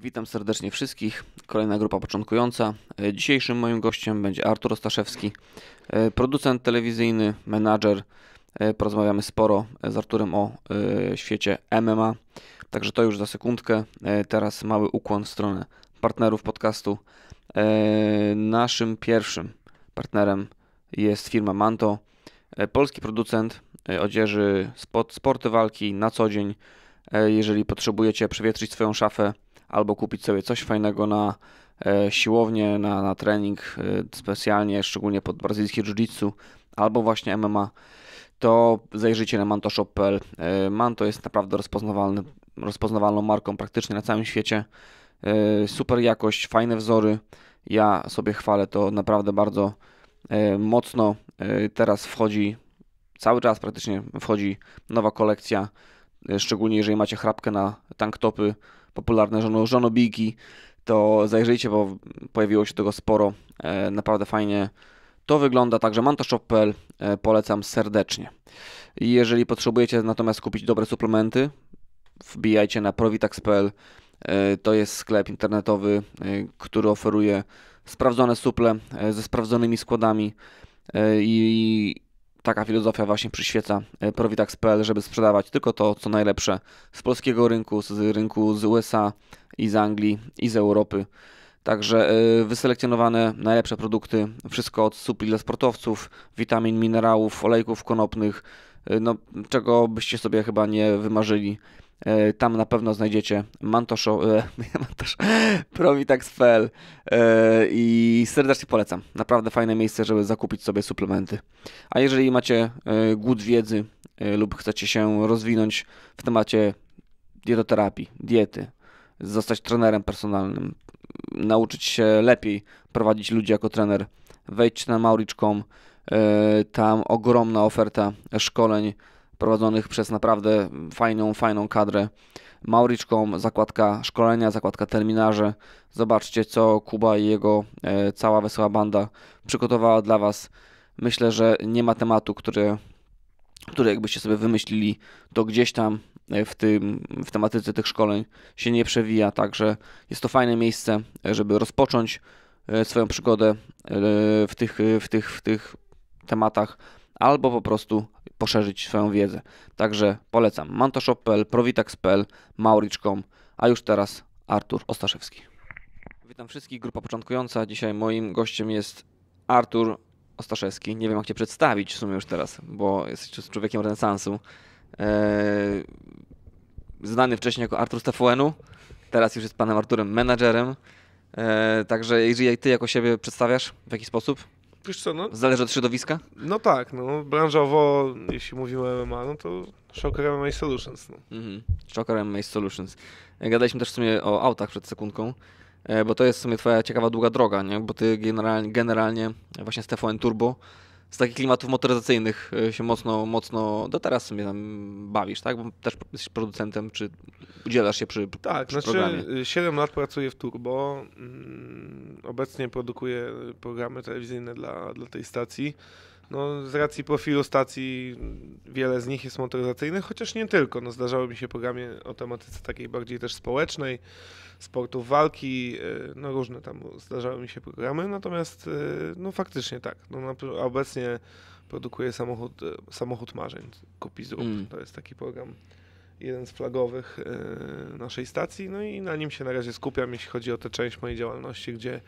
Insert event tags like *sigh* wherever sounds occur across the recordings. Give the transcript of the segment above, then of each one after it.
Witam serdecznie wszystkich. Kolejna grupa początkująca. E, dzisiejszym moim gościem będzie Artur Ostaszewski, e, producent telewizyjny, menadżer. E, porozmawiamy sporo z Arturem o świecie MMA. Także to już za sekundkę. Teraz mały ukłon w stronę partnerów podcastu. Naszym pierwszym partnerem jest firma Manto, polski producent odzieży spod sporty walki na co dzień. Jeżeli potrzebujecie przewietrzyć swoją szafę, albo kupić sobie coś fajnego na e, siłownię, na, na trening e, specjalnie, szczególnie pod brazylijskie jiu-jitsu, albo właśnie MMA, to zajrzyjcie na mantoshop.pl. E, Manto jest naprawdę rozpoznawalny, rozpoznawalną marką praktycznie na całym świecie. Super jakość, fajne wzory. Ja sobie chwalę to naprawdę bardzo mocno. Teraz wchodzi, cały czas praktycznie wchodzi nowa kolekcja, szczególnie jeżeli macie chrapkę na tanktopy, popularne żono, żonobijki, to zajrzyjcie, bo pojawiło się tego sporo. E, naprawdę fajnie to wygląda, także mantoshop.pl e, polecam serdecznie. Jeżeli potrzebujecie natomiast kupić dobre suplementy, wbijajcie na provitax.pl. E, to jest sklep internetowy, e, który oferuje sprawdzone suple e, ze sprawdzonymi składami e, i taka filozofia właśnie przyświeca e, Provitax.pl, żeby sprzedawać tylko to, co najlepsze z polskiego rynku, z rynku z USA i z Anglii i z Europy. Także e, wyselekcjonowane najlepsze produkty, wszystko od supli dla sportowców, witamin, minerałów, olejków konopnych, e, no, czego byście sobie chyba nie wymarzyli E, tam na pewno znajdziecie Mantosho, e, *laughs* Mantosh, Provitax.pl e, i serdecznie polecam. Naprawdę fajne miejsce, żeby zakupić sobie suplementy. A jeżeli macie e, głód wiedzy e, lub chcecie się rozwinąć w temacie dietoterapii, diety, zostać trenerem personalnym, nauczyć się lepiej prowadzić ludzi jako trener, wejdźcie na Mauriczką, e, tam ogromna oferta szkoleń, prowadzonych przez naprawdę fajną, fajną kadrę. Mauriczką, zakładka szkolenia, zakładka terminarze. Zobaczcie, co Kuba i jego e, cała wesoła banda przygotowała dla Was. Myślę, że nie ma tematu, który, który jakbyście sobie wymyślili, to gdzieś tam e, w, tym, w tematyce tych szkoleń się nie przewija. Także jest to fajne miejsce, e, żeby rozpocząć e, swoją przygodę w tych, w tych, w tych tematach, albo po prostu poszerzyć swoją wiedzę. Także polecam mantoshop.pl, provitax.pl, maurich.com, a już teraz Artur Ostaszewski. Witam wszystkich, grupa początkująca. Dzisiaj moim gościem jest Artur Ostaszewski. Nie wiem, jak Cię przedstawić w sumie już teraz, bo jesteś człowiekiem renesansu. Eee, znany wcześniej jako Artur Stefuenu, teraz już jest panem Arturem menadżerem. Eee, także jeżeli ty jako siebie przedstawiasz, w jaki sposób? Wiesz co, no... Zależy od środowiska? No tak, no branżowo, jeśli mówimy o MMA, no to Shocker MMA Solutions. No. Mhm. Shocker MMA Solutions. E, gadaliśmy też w sumie o autach przed sekundką, e, bo to jest w sumie twoja ciekawa, długa droga, nie? Bo ty generalnie, generalnie właśnie z TVN Turbo z takich klimatów motoryzacyjnych e, się mocno, mocno do teraz sobie tam bawisz, tak? Bo też jesteś producentem, czy udzielasz się przy Tak, przy znaczy programie. 7 e, lat pracuję w Turbo. Mm, obecnie produkuję programy telewizyjne dla, dla tej stacji. No, z racji profilu stacji wiele z nich jest motoryzacyjnych, chociaż nie tylko. No, zdarzały mi się programy o tematyce takiej bardziej też społecznej, sportów walki, y, no różne tam zdarzały mi się programy, natomiast y, no faktycznie tak. No, obecnie produkuję samochód, y, samochód marzeń, Kupi Zrób. Mm. To jest taki program jeden z flagowych naszej stacji, no i na nim się na razie skupiam, jeśli chodzi o tę część mojej działalności, gdzie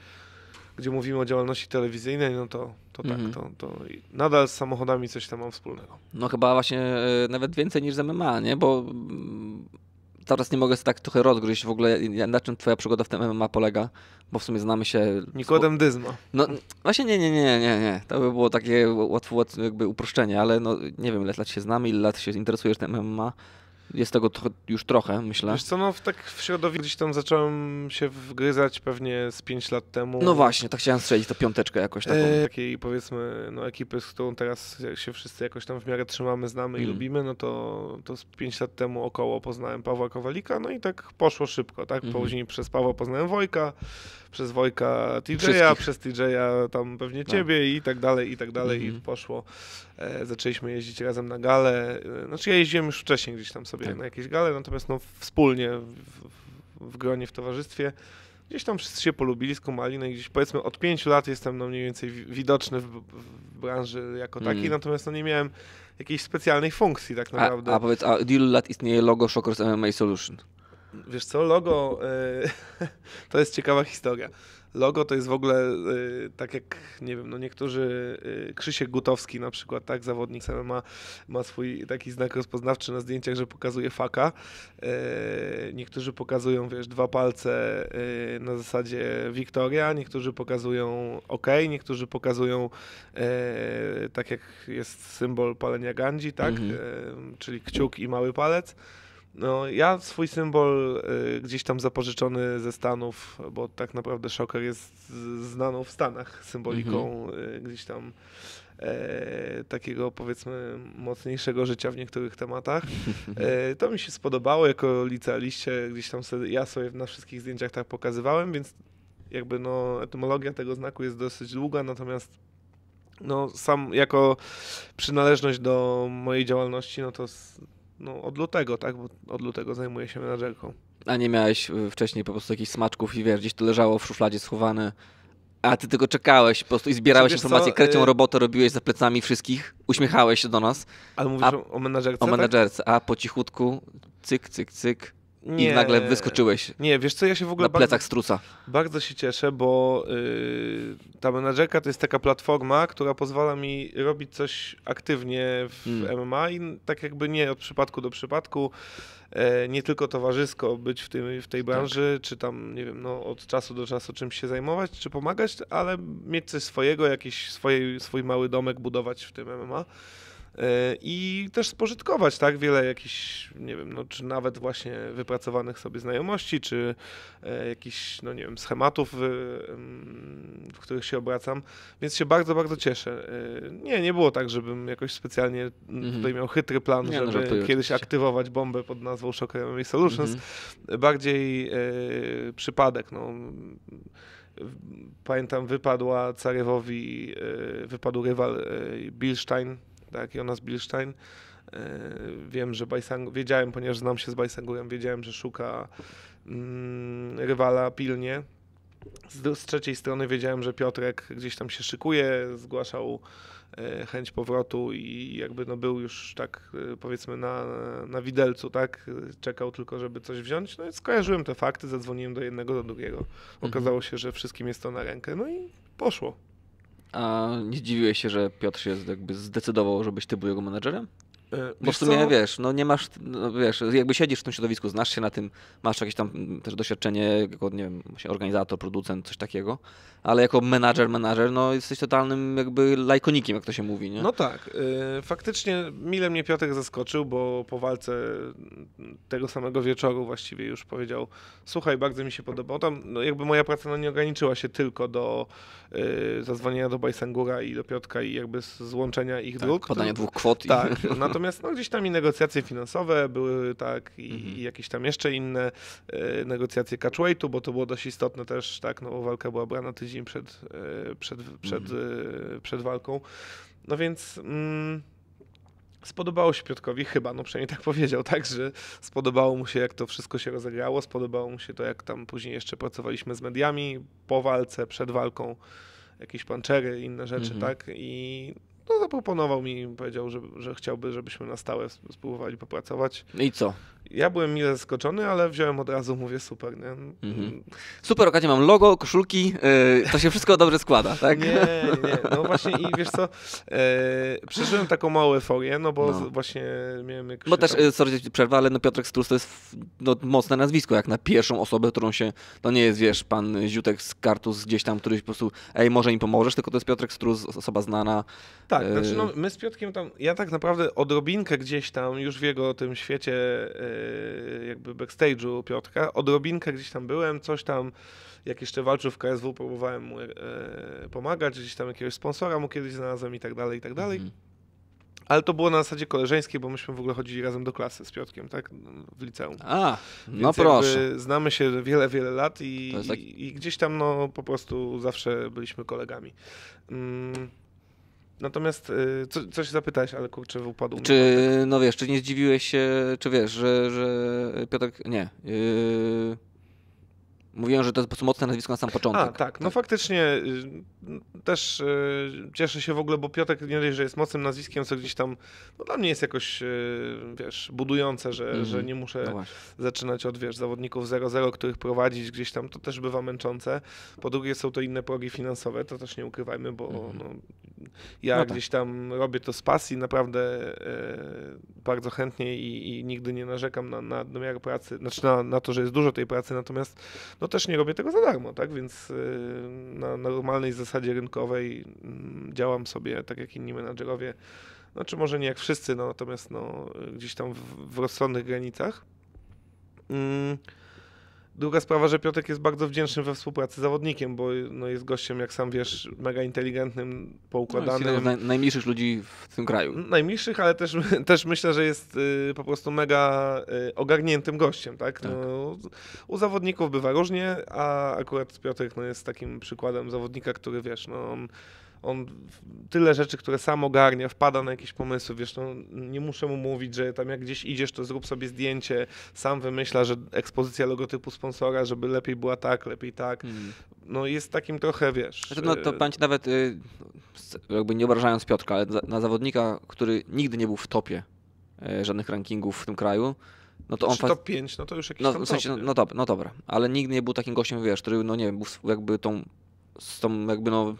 gdzie mówimy o działalności telewizyjnej, no to, to tak, mhm. to, to nadal z samochodami coś tam mam wspólnego. No chyba właśnie e, nawet więcej niż z MMA, nie? Bo teraz mm, nie mogę sobie tak trochę rozgryźć w ogóle, na czym twoja przygoda w tym MMA polega, bo w sumie znamy się... Nikodem Dyzma. No właśnie nie, nie, nie, nie, nie. To by było takie łatwe, jakby uproszczenie, ale no nie wiem ile lat się znamy, ile lat się interesujesz tym MMA. Jest tego tro już trochę, myślę. Wiesz co, no w, tak w środowisku gdzieś tam zacząłem się wgryzać pewnie z 5 lat temu. No właśnie, tak chciałem strzelić to piąteczkę jakoś taką. E, takiej powiedzmy no, ekipy, z którą teraz się wszyscy jakoś tam w miarę trzymamy, znamy mm. i mhm. lubimy, no to, to z 5 lat temu około poznałem Pawła Kowalika, no i tak poszło szybko, tak? Mm -hmm. Później przez Pawła poznałem Wojka, przez Wojka TJ-a, przez TJ-a tam pewnie no. ciebie no. i tak dalej, i tak dalej. Mm -hmm. I mhm. poszło. E, zaczęliśmy jeździć razem na gale. E, znaczy ja jeździłem już wcześniej gdzieś tam sobie tak. na jakieś gale, natomiast no wspólnie w, w, w gronie, w towarzystwie gdzieś tam wszyscy się polubili, skumali, no i gdzieś powiedzmy od pięciu lat jestem no mniej więcej widoczny w, w branży jako taki, mm. natomiast no nie miałem jakiejś specjalnej funkcji tak naprawdę. A, a powiedz, a od ilu lat istnieje logo Shockers MMA Solution? Wiesz co, logo y, *laughs* to jest ciekawa historia. Logo to jest w ogóle y, tak jak, nie wiem, no niektórzy, y, Krzysiek Gutowski na przykład, tak, zawodnik ma, ma swój taki znak rozpoznawczy na zdjęciach, że pokazuje faka. Niektórzy pokazują, wiesz, dwa palce na zasadzie Wiktoria, niektórzy pokazują OK, niektórzy pokazują tak jak jest symbol palenia Gandzi, tak, mhm. czyli kciuk i mały palec. No, ja swój symbol y, gdzieś tam zapożyczony ze Stanów, bo tak naprawdę szoker jest znaną w Stanach symboliką mm-hmm. y, gdzieś tam e, takiego powiedzmy mocniejszego życia w niektórych tematach. E, *laughs* to mi się spodobało jako licealiście, gdzieś tam sobie, ja sobie na wszystkich zdjęciach tak pokazywałem, więc jakby no etymologia tego znaku jest dosyć długa, natomiast no sam jako przynależność do mojej działalności, no to no, od lutego, tak? Bo od lutego zajmuję się menadżerką. A nie miałeś y, wcześniej po prostu jakichś smaczków i wiesz, gdzieś to leżało w szufladzie schowane, a ty tylko czekałeś po prostu i zbierałeś informacje, krecią y, robotę robiłeś za plecami wszystkich, uśmiechałeś się do nas. Ale mówisz a, o menadżerce? O menadżerce, tak? a po cichutku cyk, cyk, cyk nie, I nagle wyskoczyłeś. Nie, wiesz co, ja się w ogóle. Na plecach bardzo, struca. Bardzo się cieszę, bo yy, ta menadżerka to jest taka platforma, która pozwala mi robić coś aktywnie w mm. MMA i tak jakby nie od przypadku do przypadku. E, nie tylko towarzysko być w, tym, w tej tak. branży, tak. czy tam, nie wiem, no, od czasu do czasu czymś się zajmować, czy pomagać, ale mieć coś swojego, jakiś swój, swój mały domek budować w tym MMA. E, i też spożytkować, tak? Wiele jakichś, nie wiem, no, czy nawet właśnie wypracowanych sobie znajomości, czy e, jakichś, no nie wiem, schematów, w których się obracam, więc się bardzo, bardzo cieszę. E, nie, nie było tak, żebym jakoś specjalnie mhm. tutaj miał chytry plan, nie, no, żeby no, kiedyś aktywować bombę pod nazwą Shock Remedy Solutions. Mhm. Bardziej e, przypadek, no pamiętam, wypadła Carewowi, wypadł rywal Bilstein, tak, Jonas Bilstein. E, wiem, że Bajsang, wiedziałem, ponieważ znam się z Bajsangurem, wiedziałem, że szuka mm, rywala pilnie. Z, z, trzeciej strony wiedziałem, że Piotrek gdzieś tam się szykuje, zgłaszał e, chęć powrotu i jakby no był już tak e, powiedzmy na, na widelcu, tak? Czekał tylko, żeby coś wziąć. No i skojarzyłem te fakty, zadzwoniłem do jednego, do drugiego. Mhm. Okazało się, że wszystkim jest to na rękę, no i poszło. A nie zdziwiłeś się, że Piotr się jakby zdecydował, żebyś ty był jego menedżerem. Bo w sumie co? wiesz, no nie masz, no wiesz, jakby siedzisz w tym środowisku, znasz się na tym, masz jakieś tam mm, też doświadczenie jako, nie wiem, organizator, producent, coś takiego, ale jako menadżer, menadżer, no jesteś totalnym jakby lajkonikiem, jak to się mówi, nie? No tak, yy, faktycznie mile mnie Piotrek zaskoczył, bo po walce mm, tego samego wieczoru właściwie już powiedział, słuchaj, bardzo mi się podobało, tam no jakby moja praca no, nie ograniczyła się tylko do yy, zadzwonienia do Bajsangura i do Piotka i jakby złączenia ich tak, dróg. podania dwóch kwot. Tak, i... No Natomiast no, gdzieś tam i negocjacje finansowe były, tak, i, mhm. i jakieś tam jeszcze inne e, negocjacje catchweightu, bo to było dość istotne też, tak, no bo walka była brana tydzień przed, e, przed, przed, mhm. E, przed walką. No więc... Mm, spodobało się Piotkowi, chyba, no przynajmniej tak *laughs* powiedział, tak, że spodobało mu się, jak to wszystko się rozegrało, spodobało mu się to, jak tam później jeszcze pracowaliśmy z mediami po walce, przed walką, jakieś pancery, inne rzeczy, mm -hmm. tak, i no, zaproponował mi, powiedział, że, że chciałby, żebyśmy na stałe spróbowali popracować. No I co? Ja byłem mile zaskoczony, ale wziąłem od razu, mówię super, nie? Mm. Mhm. Super, okazie mam logo, koszulki, yy, to się wszystko dobrze składa, tak? Nie, nie, no właśnie i wiesz co, yy, przeżyłem taką małą euforię, no bo no. właśnie miałem jakieś... Bo też, tam... Y, sorry, przerwa, ale no Piotrek Strus to jest no, mocne nazwisko, jak na pierwszą osobę, którą się, to nie jest, wiesz, pan Ziutek z Kartus gdzieś tam, któryś po prostu, ej, może im pomożesz, tylko to jest Piotrek Strus, osoba znana. Tak, tak, e, znaczy no, my z Piotkiem tam, ja tak naprawdę odrobinkę gdzieś tam, już w jego tym świecie e, jakby backstage'u Piotrka, odrobinkę gdzieś tam byłem, coś tam, jak jeszcze walczył w KSW, próbowałem mu e, pomagać, gdzieś tam jakiegoś sponsora mu kiedyś znalazłem i tak dalej, i tak dalej. Mhm. Ale to było na zasadzie koleżeńskiej, bo myśmy w ogóle chodzili razem do klasy z Piotkiem, tak? W liceum. A, no Więc no proszę. Znamy się wiele, wiele lat i, tak... i, i, gdzieś tam no, po prostu zawsze byliśmy kolegami. Mm. Natomiast y, co, coś zapytałeś, ale kurczę, upadł Czy, no wiesz, czy nie zdziwiłeś się, czy wiesz, że, że Piotr, nie, yy, Mówiłem, że to jest po prostu mocne nazwisko na sam początek. A, tak. No tak. No faktycznie y, też y, cieszę się w ogóle, bo Piotrek nie dość, że jest mocnym nazwiskiem, co gdzieś tam no dla mnie jest jakoś, y, wiesz, budujące, że, mm -hmm. że nie muszę no zaczynać od, wiesz, zawodników 0-0, których prowadzić gdzieś tam, to też bywa męczące. Po drugie są to inne progi finansowe, to też nie ukrywajmy, bo mm -hmm. no, ja no tak. gdzieś tam robię to z pasji, naprawdę e, bardzo chętnie i, i, nigdy nie narzekam na, na nadmiar pracy, znaczy na, na to, że jest dużo tej pracy, natomiast no też nie robię tego za darmo, tak? Więc y, na normalnej zasadzie rynkowej mm, działam sobie tak jak inni menadżerowie, znaczy może nie jak wszyscy, no, natomiast no, gdzieś tam w, w rozsądnych granicach. Yy. Druga sprawa, że Piotrek jest bardzo wdzięczny we współpracy z zawodnikiem, bo no, jest gościem, jak sam wiesz, mega inteligentnym, poukładanym. No, jest naj, najmniejszych ludzi w tym kraju. Najmniejszych, ale też, *laughs* też myślę, że jest y, po prostu mega y, ogarniętym gościem. Tak? tak. No, u zawodników bywa różnie, a akurat Piotrek no, jest takim przykładem zawodnika, który wiesz, no, on tyle rzeczy, które sam ogarnia, wpada na jakieś pomysły, wiesz, no, nie muszę mu mówić, że tam jak gdzieś idziesz, to zrób sobie zdjęcie, sam wymyśla, że ekspozycja logotypu sponsora, żeby lepiej była tak, lepiej tak. Mm. No jest takim trochę, wiesz... Znaczy, no to e, pan nawet, y, jakby nie obrażając Piotrka, ale na zawodnika, który nigdy nie był w topie e, żadnych rankingów w tym kraju, no to on Czy znaczy, top 5, no to już jakiś no, tam w sensie, top, no, no, dobra, no dobra, ale nigdy nie był takim gościem, wiesz, który, no nie wiem, był jakby tą, z tą jakby no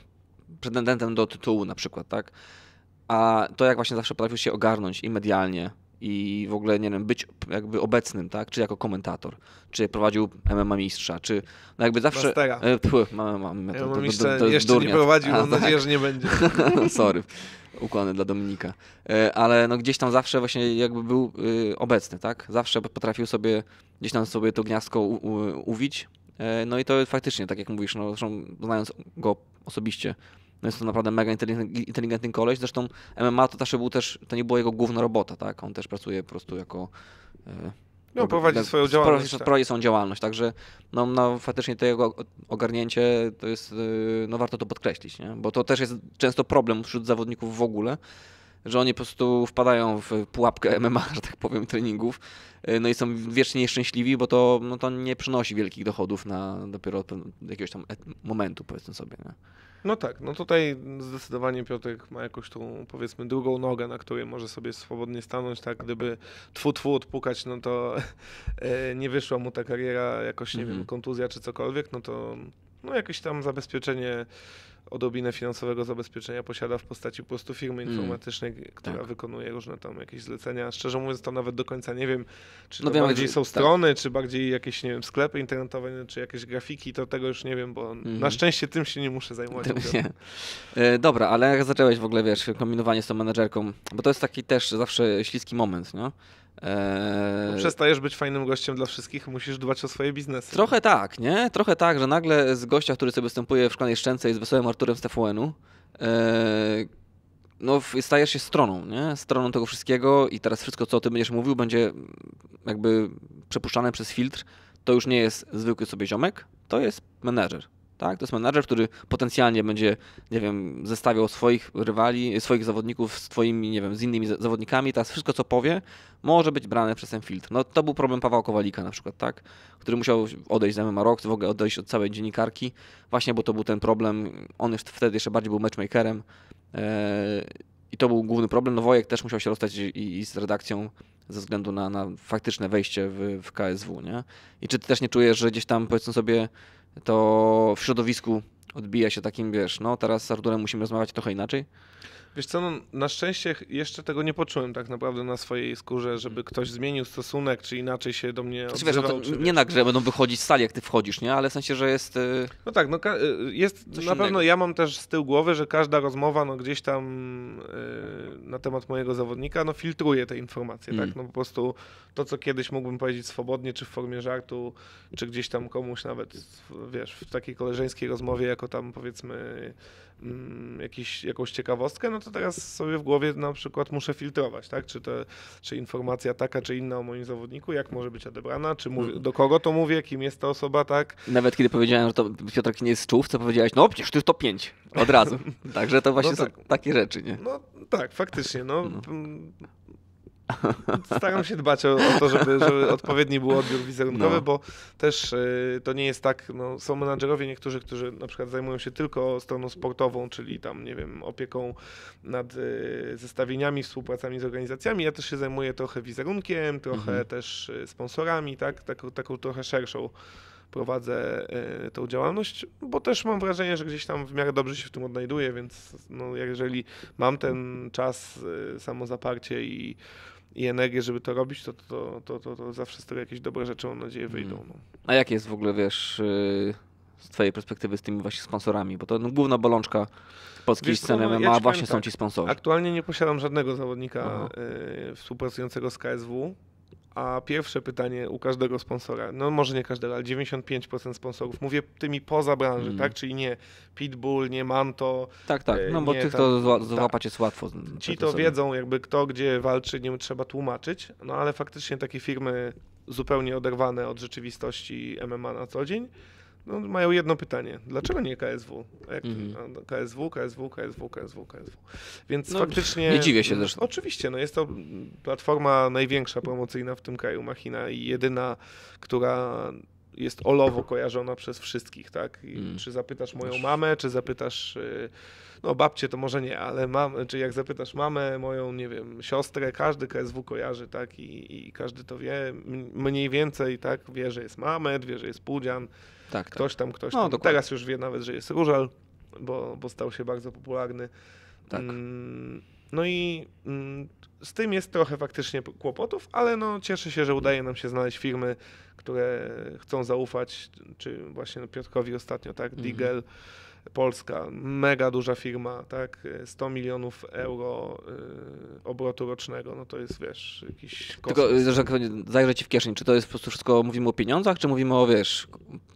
pretendentem do tytułu na przykład, tak? A to jak właśnie zawsze potrafił się ogarnąć i medialnie, i w ogóle, nie wiem, być jakby obecnym, tak? Czy jako komentator, czy prowadził MMA Mistrza, czy no jakby zawsze... Mastera. E, Pff, to, jeszcze nie prowadził, mam nadzieję, tak. że nie będzie. *laughs* Sorry. Ukłony dla Dominika. E, ale no gdzieś tam zawsze właśnie jakby był y, obecny, tak? Zawsze potrafił sobie gdzieś tam sobie to gniazdko u, u, uwić E, no i to faktycznie, tak jak mówisz, no, zresztą znając go osobiście, no jest to naprawdę mega inteligentny, koleś. Zresztą MMA to też był też, to nie była jego główna robota, tak? On też pracuje po prostu jako... E, no, prowadzi swoją działalność. Tak. Prowadzi, tak. swoją działalność, także no, no, faktycznie to jego ogarnięcie to jest, e, no warto to podkreślić, nie? bo to też jest często problem wśród zawodników w ogóle, że oni po prostu wpadają w pułapkę *laughs* MMA, że tak powiem, treningów, y, no i są wiecznie nieszczęśliwi, bo to, no to nie przynosi wielkich dochodów na dopiero od jakiegoś tam momentu, powiedzmy sobie. Nie? No tak, no tutaj zdecydowanie Piotrek ma jakąś tą, powiedzmy, drugą nogę, na której może sobie swobodnie stanąć, tak, gdyby twu twu odpukać, no to *laughs* e, nie wyszła mu ta kariera, jakoś, nie mm -hmm. wiem, kontuzja czy cokolwiek, no to no jakieś tam zabezpieczenie odrobinę finansowego zabezpieczenia posiada w postaci po prostu firmy hmm. informatycznej, która tak. wykonuje różne tam jakieś zlecenia. Szczerze mówiąc, to nawet do końca nie wiem, czy no to wiem, bardziej są tak. strony, tak. czy bardziej jakieś, nie wiem, sklepy internetowe, czy jakieś grafiki, to tego już nie wiem, bo mhm. na szczęście tym się nie muszę zajmować. Nie. E, dobra, ale jak zaczęłeś w ogóle, wiesz, kombinowanie z tą menedżerką, bo to jest taki też zawsze śliski moment, no? Eee, no, przestajesz być fajnym gościem dla wszystkich, musisz dbać o swoje biznesy. Trochę tak, nie? Trochę tak, że nagle z gościa, który sobie występuje w Szklanej Szczęce jest wesołym Arturem z eee, no stajesz się stroną, nie? Stroną tego wszystkiego i teraz wszystko, co o tym będziesz mówił, będzie jakby przepuszczane przez filtr. To już nie jest zwykły sobie ziomek, to jest menedżer. Tak? To jest menadżer, który potencjalnie będzie, nie wiem, zestawiał swoich rywali, swoich zawodników z twoimi, nie wiem, z innymi zawodnikami. Teraz wszystko, co powie, może być brane przez ten filtr. No to był problem Pawła Kowalika na przykład, tak? Który musiał odejść z MMA Rock, w ogóle odejść od całej dziennikarki, właśnie bo to był ten problem. On już wtedy jeszcze bardziej był matchmakerem e, i to był główny problem. No Wojek też musiał się rozstać i, i z redakcją ze względu na, na faktyczne wejście w, w KSW, nie? I czy ty też nie czujesz, że gdzieś tam, powiedzmy sobie, to w środowisku odbija się takim, wiesz, no teraz z Ardurem musimy rozmawiać trochę inaczej. Wiesz co, no, na szczęście jeszcze tego nie poczułem tak naprawdę na swojej skórze, żeby ktoś zmienił stosunek, czy inaczej się do mnie odzywał. Znaczy, wiesz, no to nie na grze no. będą wychodzić z sali, jak ty wchodzisz, nie? Ale w sensie, że jest... Y, no tak, no y, y, jest na innego. pewno, ja mam też z tyłu głowy, że każda rozmowa no, gdzieś tam na temat mojego zawodnika, no filtruje te informacje, tak? mm. tak? No po prostu to, co kiedyś mógłbym powiedzieć swobodnie, czy w formie żartu, czy gdzieś tam komuś nawet, wiesz, w takiej koleżeńskiej rozmowie, jako tam powiedzmy Mm, jakiś, jakąś ciekawostkę, no to teraz sobie w głowie na przykład muszę filtrować, tak? Czy, to, czy informacja taka, czy inna o moim zawodniku, jak może być odebrana, czy mówię, mhm. do kogo to mówię, kim jest ta osoba, tak? Nawet kiedy powiedziałem, że to Piotrek nie jest czuł, co powiedziałeś, no przecież ty to pięć od razu. *laughs* Także to no właśnie no tak. są takie rzeczy, nie? No tak, faktycznie, no. no. Mm, Staram się dbać o, o to, żeby, żeby, *laughs* odpowiedni był odbiór wizerunkowy, no. bo też y, to nie jest tak, no, są menadżerowie niektórzy, którzy na przykład zajmują się tylko stroną sportową, czyli tam, nie wiem, opieką nad y, zestawieniami, współpracami z organizacjami. Ja też się zajmuję trochę wizerunkiem, trochę mhm. też y, sponsorami, tak? Taką, taką trochę szerszą prowadzę y, tą działalność, bo też mam wrażenie, że gdzieś tam w miarę dobrze się w tym odnajduję, więc no, jeżeli mam ten czas, y, samozaparcie i i energię, żeby to robić, to, to, to, to, to zawsze z tego jakieś dobre rzeczy, mam nadzieję, mm. wyjdą. No. A jak jest w ogóle, wiesz, y, z twojej perspektywy z tymi właśnie sponsorami? Bo to no, główna bolączka polskiej Wiesz, sceny MMA no, no, ja właśnie tak, są ci sponsorzy. Aktualnie nie posiadam żadnego zawodnika y, współpracującego z KSW. A pierwsze pytanie u każdego sponsora, no może nie każdego, ale 95% sponsorów, mówię tymi poza branży, mm. tak? Czyli nie Pitbull, nie Manto. Tak, tak, e, no bo tych tam, to złapać tak. jest łatwo. Ci to sobie. wiedzą, jakby kto gdzie walczy, nie trzeba tłumaczyć, no ale faktycznie takie firmy zupełnie oderwane od rzeczywistości MMA na co dzień, no, mają jedno pytanie. Dlaczego nie KSW? Jak, mm. KSW, KSW, KSW, KSW, KSW. Więc no, faktycznie... Nie dziwię się zresztą. Oczywiście, no jest to platforma największa promocyjna w tym kraju, Machina i jedyna, która jest olowo kojarzona przez wszystkich, tak? Mm. Czy zapytasz moją mamę, czy zapytasz, no babcie to może nie, ale mam, czy jak zapytasz mamę, moją, nie wiem, siostrę, każdy KSW kojarzy, tak? I, i każdy to wie, mniej więcej, tak? Wie, że jest mamet, wie, że jest pudzian, tak, tak, ktoś tam, ktoś no, tam. Teraz już wie nawet, że jest Różal, bo, bo stał się bardzo popularny. Tak. Mm, no i mm, z tym jest trochę faktycznie kłopotów, ale no cieszę się, że udaje nam się znaleźć firmy, które chcą zaufać, czy właśnie Piotrkowi ostatnio, tak, mhm. Digel. Polska, mega duża firma, tak, 100 milionów euro y, obrotu rocznego, no to jest, wiesz, jakiś kosmos. Tylko, że tak ci w kieszeń, czy to jest po prostu wszystko, mówimy o pieniądzach, czy mówimy o, wiesz,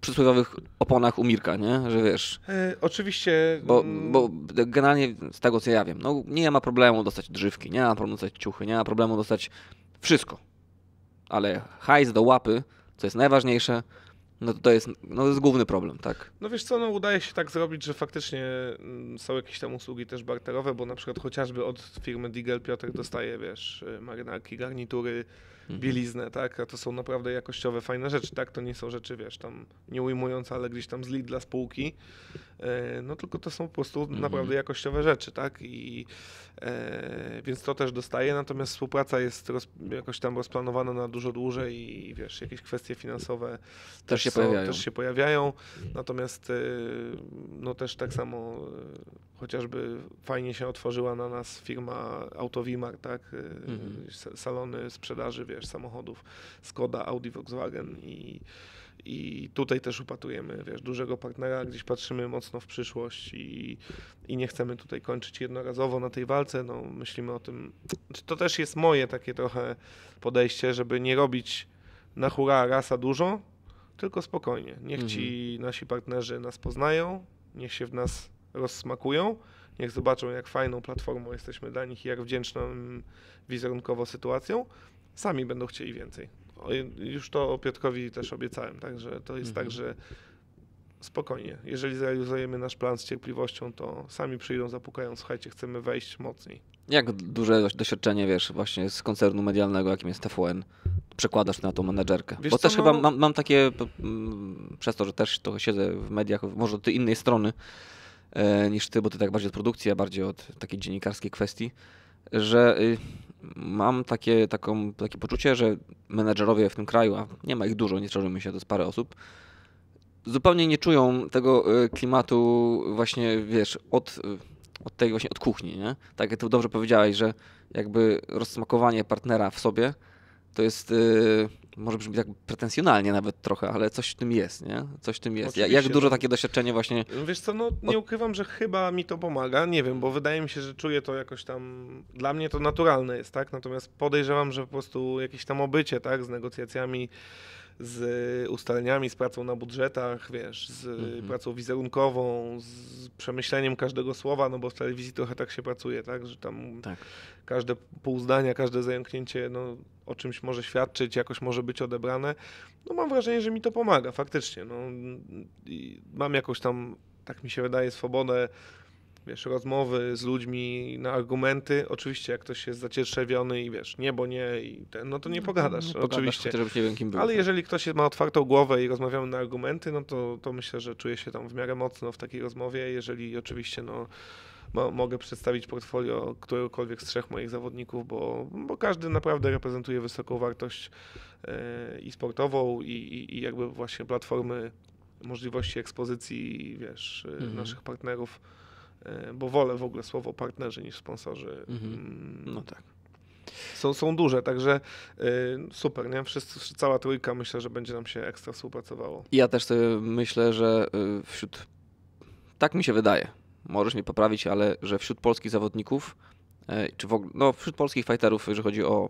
przysłowiowych oponach Umirka, nie, że wiesz. Y, oczywiście. Bo, mm, bo generalnie z tego, co ja wiem, no nie ma problemu dostać drzywki, nie ma problemu dostać ciuchy, nie ma problemu dostać wszystko, ale hajs do łapy, co jest najważniejsze, no to jest, no to jest główny problem, tak. No wiesz co, no udaje się tak zrobić, że faktycznie mm, są jakieś tam usługi też barterowe, bo na przykład chociażby od firmy Digel Piotr dostaje, wiesz, y, marynarki, garnitury, mhm. bieliznę, tak, a to są naprawdę jakościowe, fajne rzeczy, tak, to nie są rzeczy, wiesz, tam nie ujmujące, ale gdzieś tam z Lidla, z E, no tylko to są po prostu mhm. naprawdę jakościowe rzeczy, tak? I e, więc to też dostaje, natomiast współpraca jest roz, jakoś tam rozplanowana na dużo dłużej i wiesz, jakieś kwestie finansowe też, też się, są, pojawiają. też się pojawiają. Natomiast e, no też tak samo e, chociażby fajnie się otworzyła na nas firma Autowimar, tak? E, mhm. Salony sprzedaży, wiesz, samochodów Skoda, Audi, Volkswagen i i tutaj też upatrujemy, wiesz, dużego partnera, gdzieś patrzymy mocno w przyszłość i, i nie chcemy tutaj kończyć jednorazowo na tej walce, no myślimy o tym, to też jest moje takie trochę podejście, żeby nie robić na hura rasa dużo, tylko spokojnie, niech ci mhm. nasi partnerzy nas poznają, niech się w nas rozsmakują, niech zobaczą jak fajną platformą jesteśmy dla nich i jak wdzięczną wizerunkowo sytuacją, sami będą chcieli więcej już to Piotkowi też obiecałem, także to jest tak, mhm. tak, że spokojnie, jeżeli zrealizujemy nasz plan z cierpliwością, to sami przyjdą, zapukają, słuchajcie, chcemy wejść mocniej. Jak duże doświadczenie, wiesz, właśnie z koncernu medialnego, jakim jest TVN, przekładasz na tą menedżerkę? Wiesz Bo też chyba no- mam, mam, takie, przez to, że też to siedzę w mediach, może od innej strony, e, niż ty, bo ty tak bardziej od produkcji, a bardziej od takiej dziennikarskiej kwestii, że y, mam takie, taką, takie poczucie, że menedżerowie w tym kraju, a nie ma ich dużo, nie czarujmy się, to jest parę osób, zupełnie nie czują tego e, klimatu właśnie, wiesz, od, e, od tej właśnie, od kuchni, nie? Tak jak to dobrze powiedziałeś, że jakby rozsmakowanie partnera w sobie to jest e, może brzmi tak pretensjonalnie nawet trochę, ale coś w tym jest, nie? Coś w tym jest. Oczywiście. Jak dużo no. takie doświadczenie właśnie... No wiesz co, no nie ukrywam, że chyba mi to pomaga, nie wiem, bo wydaje mi się, że czuję to jakoś tam... Dla mnie to naturalne jest, tak? Natomiast podejrzewam, że po prostu jakieś tam obycie, tak? Z negocjacjami, z ustaleniami, z pracą na budżetach, wiesz, z mhm. pracą wizerunkową, z przemyśleniem każdego słowa, no bo w telewizji trochę tak się pracuje, tak, że tam tak. każde pół zdania, każde zająknięcie no, o czymś może świadczyć, jakoś może być odebrane. No mam wrażenie, że mi to pomaga faktycznie. No, mam jakąś tam, tak mi się wydaje, swobodę wiesz, rozmowy z ludźmi na argumenty. Oczywiście, jak ktoś jest zacietrzewiony i wiesz, nie, bo nie, i ten, no to nie no, pogadasz, nie oczywiście. Pogadasz, nie wiem, kim był, Ale tak. jeżeli ktoś ma otwartą głowę i rozmawiamy na argumenty, no to, to myślę, że czuję się tam w miarę mocno w takiej rozmowie. Jeżeli oczywiście, no mogę przedstawić portfolio któregokolwiek z trzech moich zawodników, bo, bo każdy naprawdę reprezentuje wysoką wartość yy, i sportową, i, i, i, jakby właśnie platformy możliwości ekspozycji, wiesz, mm -hmm. naszych partnerów E, bo wolę w ogóle słowo partnerzy niż sponsorzy. Mhm. Mm. No tak. Są, są duże, także e, super, nie? Wszyscy, cała trójka myślę, że będzie nam się ekstra współpracowało. Ja też myślę, że e, wśród, tak mi się wydaje, możesz mnie poprawić, ale że wśród polskich zawodników, czy w ogóle, no wśród polskich fighterów, jeżeli chodzi o,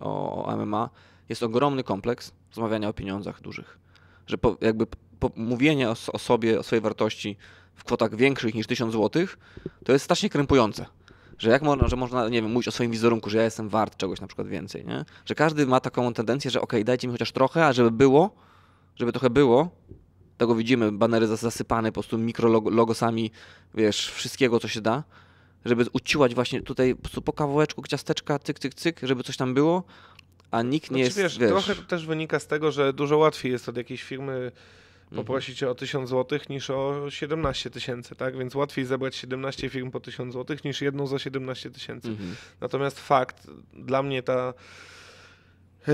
o, o MMA, jest ogromny kompleks rozmawiania o pieniądzach dużych. Że po, jakby po, mówienie o, o sobie, o swojej wartości, w kwotach większych niż 1000 zł, to jest strasznie krępujące. Że jak można, że można, nie wiem, mówić o swoim wizerunku, że ja jestem wart czegoś na przykład więcej, nie? Że każdy ma taką tendencję, że ok, dajcie mi chociaż trochę, a żeby było, żeby trochę było, tego widzimy, banery zasypane po prostu mikrologosami, wiesz, wszystkiego, co się da, żeby uciłać właśnie tutaj po prostu po kawałeczku ciasteczka, cyk, cyk, cyk, żeby coś tam było, a nikt nie znaczy, jest, wiesz, wiesz... Trochę też wynika z tego, że dużo łatwiej jest od jakiejś firmy Mhm. poprosić o 1000 zł niż o 17 tysięcy, tak? Więc łatwiej zebrać 17 firm po 1000 zł niż jedną za 17 tysięcy. Mhm. Natomiast fakt, dla mnie ta e,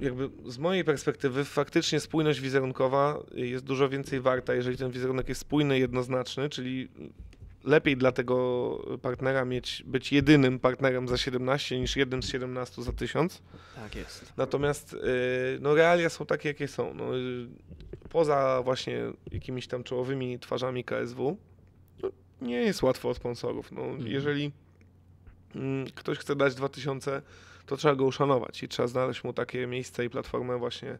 jakby z mojej perspektywy faktycznie spójność wizerunkowa jest dużo więcej warta, jeżeli ten wizerunek jest spójny, jednoznaczny, czyli lepiej dla tego partnera mieć, być jedynym partnerem za 17 niż jednym z 17 za 1000. Tak jest. Natomiast y, no, realia są takie, jakie są. No, y, poza właśnie jakimiś tam czołowymi twarzami KSW no, nie jest łatwo od sponsorów. No, mhm. Jeżeli mm, ktoś chce dać 2000, to trzeba go uszanować i trzeba znaleźć mu takie miejsce i platformę właśnie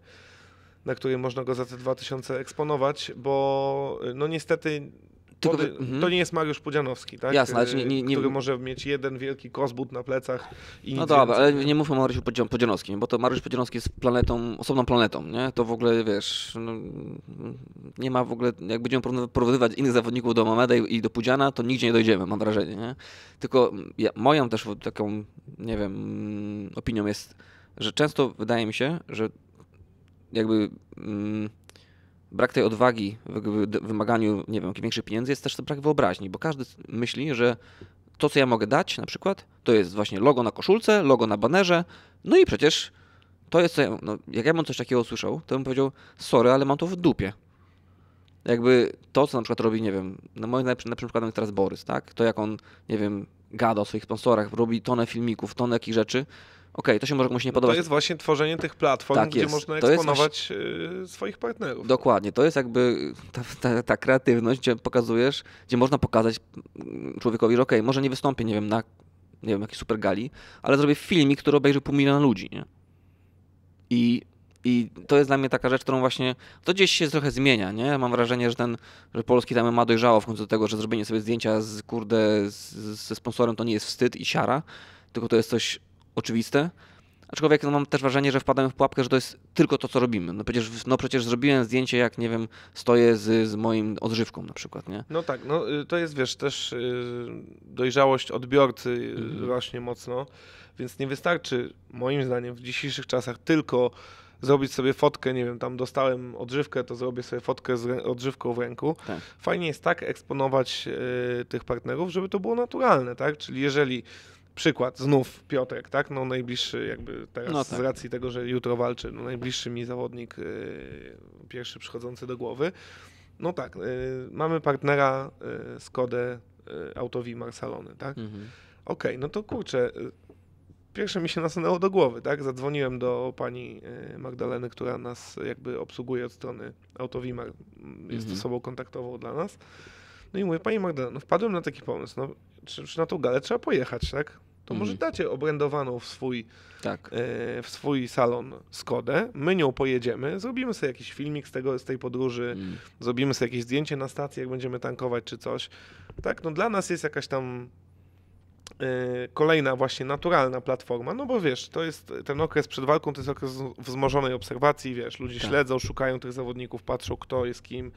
na której można go za te 2000 eksponować, bo y, no niestety tylko, mhm. To nie jest Mariusz Pudzianowski, tak? Jasne, ale nie, y, nie, nie, Który może mieć jeden wielki kozbut na plecach i No dobra, ale nie mówmy o Mariuszu Pudzianowskim, bo to Mariusz Pudzianowski jest planetą, osobną planetą, nie? To w ogóle, wiesz, no, nie ma w ogóle, jak będziemy porównywać innych zawodników do Mameda i do Pudziana, to nigdzie nie dojdziemy, mam wrażenie, nie? Tylko ja, moją też taką, nie wiem, opinią jest, że często wydaje mi się, że jakby... Mm, brak tej odwagi w wymaganiu, nie wiem, większych pieniędzy jest też brak wyobraźni, bo każdy myśli, że to, co ja mogę dać na przykład, to jest właśnie logo na koszulce, logo na banerze, no i przecież to jest, co ja, no, jak ja bym coś takiego usłyszał, to bym powiedział, sorry, ale mam to w dupie. Jakby to, co na przykład robi, nie wiem, na no moim najlepszym przykładem jest teraz Borys, tak? To jak on, nie wiem, gada o swoich sponsorach, robi tonę filmików, tonę jakich rzeczy, okay, to się może komuś nie no podobać. No to jest właśnie tworzenie tych platform, tak gdzie jest. można to eksponować właśnie... Y, swoich partnerów. Dokładnie, to jest jakby ta, ta, ta, kreatywność, gdzie pokazujesz, gdzie można pokazać mm, człowiekowi, że okej, okay, może nie wystąpię, nie wiem, na nie wiem, jakiej super gali, ale zrobię filmik, który obejrzy pół miliona ludzi, nie? I i to jest dla mnie taka rzecz, którą właśnie to gdzieś się trochę zmienia, nie? Mam wrażenie, że ten że polski tam ma dojrzało w końcu do tego, że zrobienie sobie zdjęcia z kurde z, ze sponsorem to nie jest wstyd i siara, tylko to jest coś oczywiste. Aczkolwiek no, mam też wrażenie, że wpadamy w pułapkę, że to jest tylko to, co robimy. No przecież, no przecież zrobiłem zdjęcie, jak nie wiem, stoję z, z moim odżywką na przykład, nie? No tak, no y, to jest wiesz, też y, dojrzałość odbiorcy y, mhm. rośnie mocno, więc nie wystarczy moim zdaniem w dzisiejszych czasach tylko zrobić sobie fotkę, nie wiem, tam dostałem odżywkę, to zrobię sobie fotkę z odżywką w ręku. Tak. Fajnie jest tak eksponować tych partnerów, żeby to było naturalne, tak? Czyli jeżeli przykład, znów Piotrek, tak? No najbliższy jakby teraz no tak. z racji tego, że jutro walczy, no najbliższy mi zawodnik yy, pierwszy przychodzący do głowy. No tak, yy, mamy partnera yy, Skodę yy, Autowimar Salony, tak? Mhm. Okej, okay, no to kurczę, y, pierwsze mi się nasunęło do głowy, tak? Zadzwoniłem do pani y, Magdaleny, która nas jakby obsługuje od strony Autowimar, jest mhm. osobą kontaktową dla nas. No i mówię, pani Magda, no wpadłem na taki pomysł, no, czy, czy na tą galę trzeba pojechać, tak? To mm. może dacie obrędowaną w swój, tak. e, w swój salon Skodę, my nią pojedziemy, zrobimy sobie jakiś filmik z, tego, z tej podróży, mm. zrobimy sobie jakieś zdjęcie na stacji, jak będziemy tankować czy coś. Tak, no dla nas jest jakaś tam Y, kolejna właśnie naturalna platforma, no bo wiesz, to jest ten okres przed walką, to jest okres wzmożonej obserwacji, wiesz, ludzie tak. śledzą, szukają tych zawodników, patrzą kto jest kim,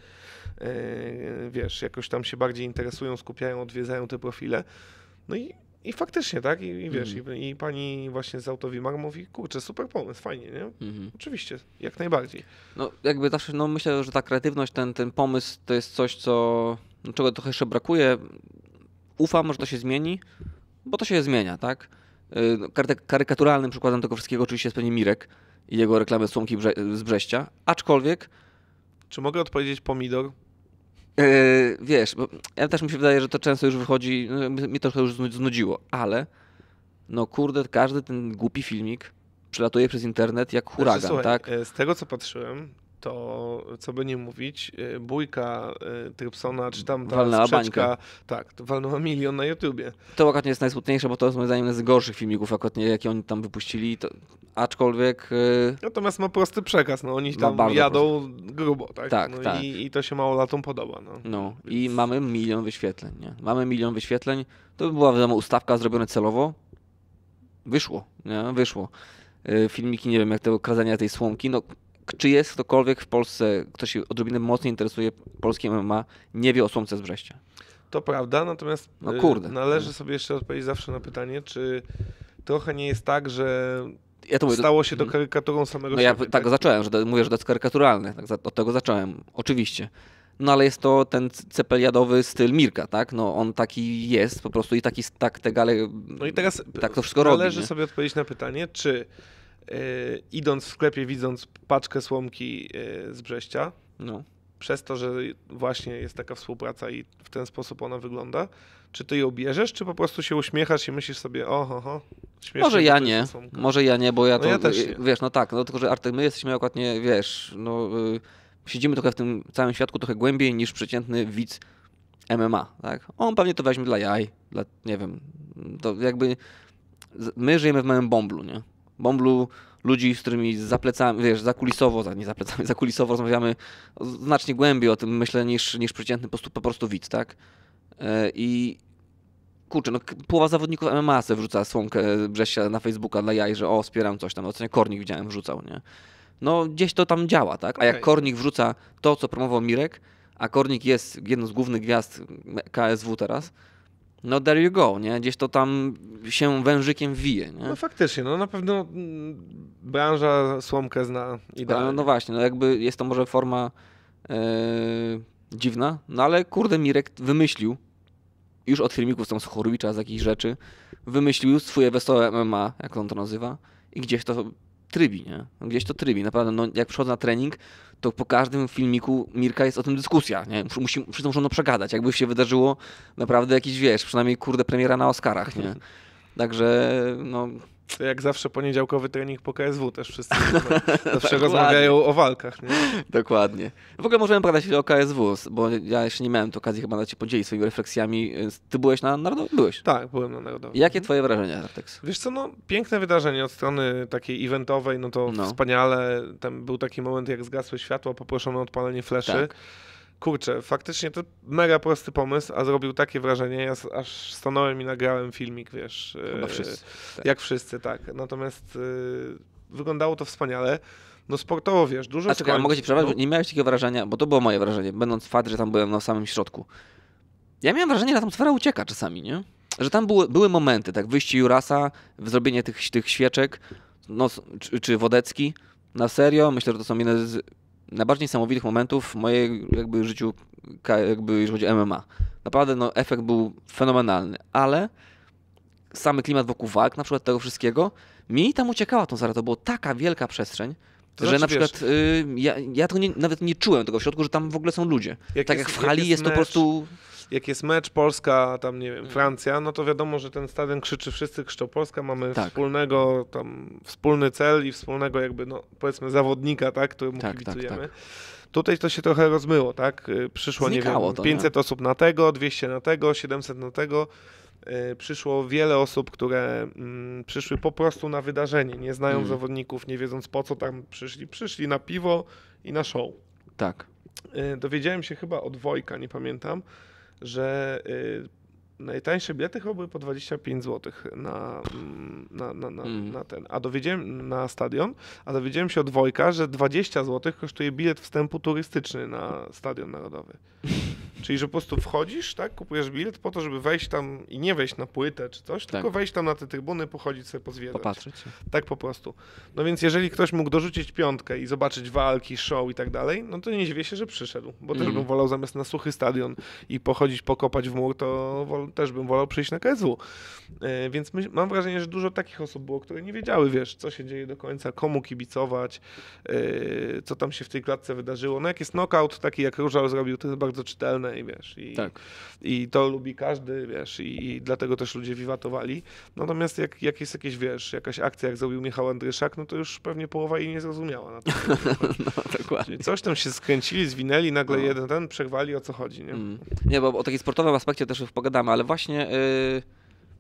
y, wiesz, jakoś tam się bardziej interesują, skupiają, odwiedzają te profile. No i i faktycznie, tak? I, i wiesz, mhm. i, i, pani właśnie z Autowimar mówi, kurczę, super pomysł, fajnie, nie? Mhm. Oczywiście, jak najbardziej. No jakby zawsze, no myślę, że ta kreatywność, ten, ten pomysł to jest coś, co, no, czego trochę jeszcze brakuje. Ufam, że to się zmieni, bo to się zmienia, tak? Y, no, karykaturalnym przykładem tego wszystkiego oczywiście jest pewnie Mirek i jego reklamy słomki z Brześcia, aczkolwiek... Czy mogę odpowiedzieć pomidor? Yy, wiesz, bo ja też mi się wydaje, że to często już wychodzi, no, mi to już znudziło, ale no kurde, każdy ten głupi filmik przelatuje przez internet jak huragan, znaczy, słuchaj, tak? E, z tego co patrzyłem, to co by nie mówić, e, bójka e, Trypsona, czy tam ta walnęła sprzeczka, tak, to walnęła milion na YouTubie. To akurat jest najsmutniejsze, bo to jest moim zdaniem z gorszych filmików, akurat nie, jakie oni tam wypuścili, to, aczkolwiek... Yy... Natomiast ma prosty przekaz, no oni tam jadą prosty. grubo, tak? tak, no tak. I, I, to się mało latom podoba. No, no Więc... i mamy milion wyświetleń, nie? Mamy milion wyświetleń, to była wiadomo ustawka zrobiona celowo, wyszło, nie? Wyszło filmiki, nie wiem, jak tego kradzenia tej słomki, no czy jest ktokolwiek w Polsce, kto się odrobinę mocniej interesuje polskim MMA, nie wie o Słomce z Brześcia. To prawda, natomiast no kurde. Y, należy sobie jeszcze odpowiedzieć zawsze na pytanie, czy trochę nie jest tak, że ja to mówię, stało się to mhm. karykaturą samego No siebie, ja tak, tak, zacząłem, że mówię, że to jest karykaturalne, tak, od tego zacząłem, oczywiście. No ale jest to ten cepeliadowy styl Mirka, tak? No on taki jest po prostu i taki, tak te gale, no i teraz tak to wszystko należy robi. Należy sobie odpowiedzieć na pytanie, czy Y, idąc w sklepie, widząc paczkę słomki y, z Brześcia. No. Przez to, że właśnie jest taka współpraca i w ten sposób ona wygląda. Czy ty ją bierzesz, czy po prostu się uśmiechasz i myślisz sobie, oho, oho. Może ja nie, słomka. może ja nie, bo ja no to, ja też wiesz, no tak, no tylko, że Artek, my jesteśmy akurat nie, wiesz, no y, siedzimy trochę w tym całym świadku trochę głębiej niż przeciętny widz MMA, tak? On pewnie to weźmie dla jaj, dla, nie wiem, to jakby my żyjemy w małym bąblu, nie? Bomblu ludzi, z którymi za plecami, wiesz, zakulisowo, nie za plecami, zakulisowo rozmawiamy znacznie głębiej o tym, myślę, niż, niż przeciętny po prostu, po prostu widz, tak? E, I kurczę, no połowa zawodników MMA se wrzuca słomkę Brzesia na Facebooka dla jaj, że o, wspieram coś tam, ocenia Kornik widziałem wrzucał, nie? No gdzieś to tam działa, tak? A jak Kornik wrzuca to, co promował Mirek, a Kornik jest jedną z głównych gwiazd KSW teraz, no there you go, nie? Gdzieś to tam się wężykiem wije, nie? No faktycznie, no na pewno mm, branża słomkę zna idealnie. No, no właśnie, no jakby jest to może forma e, dziwna, no ale kurde Mirek wymyślił, już od filmików tam z Chorwicza, z jakichś rzeczy, wymyślił swoje wesołe MMA, jak on to nazywa, i gdzieś to trybi, nie? No gdzieś to trybi, naprawdę. No, jak przychodzę na trening, to po każdym filmiku Mirka jest o tym dyskusja, nie? Musi, wszyscy muszą no przegadać, jakby się wydarzyło naprawdę jakiś, wiesz, przynajmniej kurde premiera na Oscarach, nie? *laughs* Także, no, to jak zawsze poniedziałkowy trening po KSW też wszyscy *laughs* zawsze tak, rozmawiają o walkach. Nie? Dokładnie. W ogóle możemy pogadać chwilę o KSW, bo ja jeszcze nie miałem okazji chyba na Cię podzielić swoimi refleksjami. Ty byłeś na Narodowym? Byłeś? Tak, byłem na Narodowym. Jakie Twoje wrażenia, Artex? Wiesz co, no piękne wydarzenie od strony takiej eventowej, no to no. wspaniale. Tam był taki moment, jak zgasły światła, poproszono o odpalenie fleszy. Tak kurczę, faktycznie to mega prosty pomysł, a zrobił takie wrażenie, ja aż stanąłem i nagrałem filmik, wiesz. Chyba e, wszyscy. Tak. Jak wszyscy, tak. Natomiast e, wyglądało to wspaniale. No sportowo, wiesz, dużo... A czekaj, skoń... mogę ci przerwać, no. nie miałeś takiego wrażenia, bo to było moje wrażenie, będąc fakt, że tam byłem na samym środku. Ja miałem wrażenie, że tam ucieka czasami, nie? Że tam były, były momenty, tak, wyjście Jurasa, zrobienie tych, tych świeczek, no, czy, czy Wodecki, na serio, myślę, że to są jedne z najbardziej niesamowitych momentów w mojej jakby życiu, jakby jeżeli chodzi o MMA. Naprawdę no, efekt był fenomenalny, ale samy klimat wokół walk, na przykład tego wszystkiego, mi tam uciekała tą zaraz, to była taka wielka przestrzeń, to że znaczy, na przykład y, ja, ja nie, nawet nie czułem tego w środku, że tam w ogóle są ludzie. Jak tak jest, jak w hali jak jest, jest to po prostu jak jest mecz Polska, tam nie wiem, mm. Francja, no to wiadomo, że ten stadion krzyczy wszyscy krzyczą Polska, mamy tak. wspólnego tam, wspólny cel i wspólnego jakby, no powiedzmy zawodnika, tak, któremu tak, tak kibicujemy. Tak, tak. Tutaj to się trochę rozmyło, tak? Y, przyszło, Znikało nie wiem, to, 500 nie? osób na tego, 200 na tego, 700 na tego y, przyszło wiele osób, które mm, przyszły po prostu na wydarzenie, nie znają mm. zawodników, nie wiedząc po co tam przyszli. Przyszli na piwo i na show. Tak. Y, dowiedziałem się chyba od Wojka, nie pamiętam, że y, najtańsze bilety chyba były po 25 zł na, mm, na, na, na, mm. na, ten. A dowiedziałem na stadion, a dowiedziałem się od Wojka, że 20 zł kosztuje bilet wstępu turystyczny na stadion narodowy. Czyli, że po prostu wchodzisz, tak, kupujesz bilet po to, żeby wejść tam i nie wejść na płytę czy coś, tak. tylko wejść tam na te trybuny, pochodzić sobie, pozwiedzać. Popatrzeć. Tak po prostu. No więc jeżeli ktoś mógł dorzucić piątkę i zobaczyć walki, show i tak dalej, no to nie dziwię się, że przyszedł, bo mm. też mhm. bym wolał zamiast na suchy stadion i pochodzić, pokopać w mur, to wol, też bym wolał przyjść na KSW. E, więc my, mam wrażenie, że dużo takich osób było, które nie wiedziały, wiesz, co się dzieje do końca, komu kibicować, e, co tam się w tej klatce wydarzyło. No jak jest knockout, taki jak Różal zrobił, to jest bardzo czytelne i wiesz, i, tak. i to lubi każdy, wiesz, i, i, dlatego też ludzie wiwatowali. Natomiast jak, jak jest jakieś, wiesz, jakaś akcja, jak zrobił Michał Andryszak, no to już pewnie połowa jej nie zrozumiała. Na *laughs* no, dokładnie. coś tam się skręcili, zwinęli, nagle no. jeden ten przechwali, o co chodzi, nie? Mm. Nie, bo o takim sportowym aspekcie też już pogadamy, ale właśnie yy,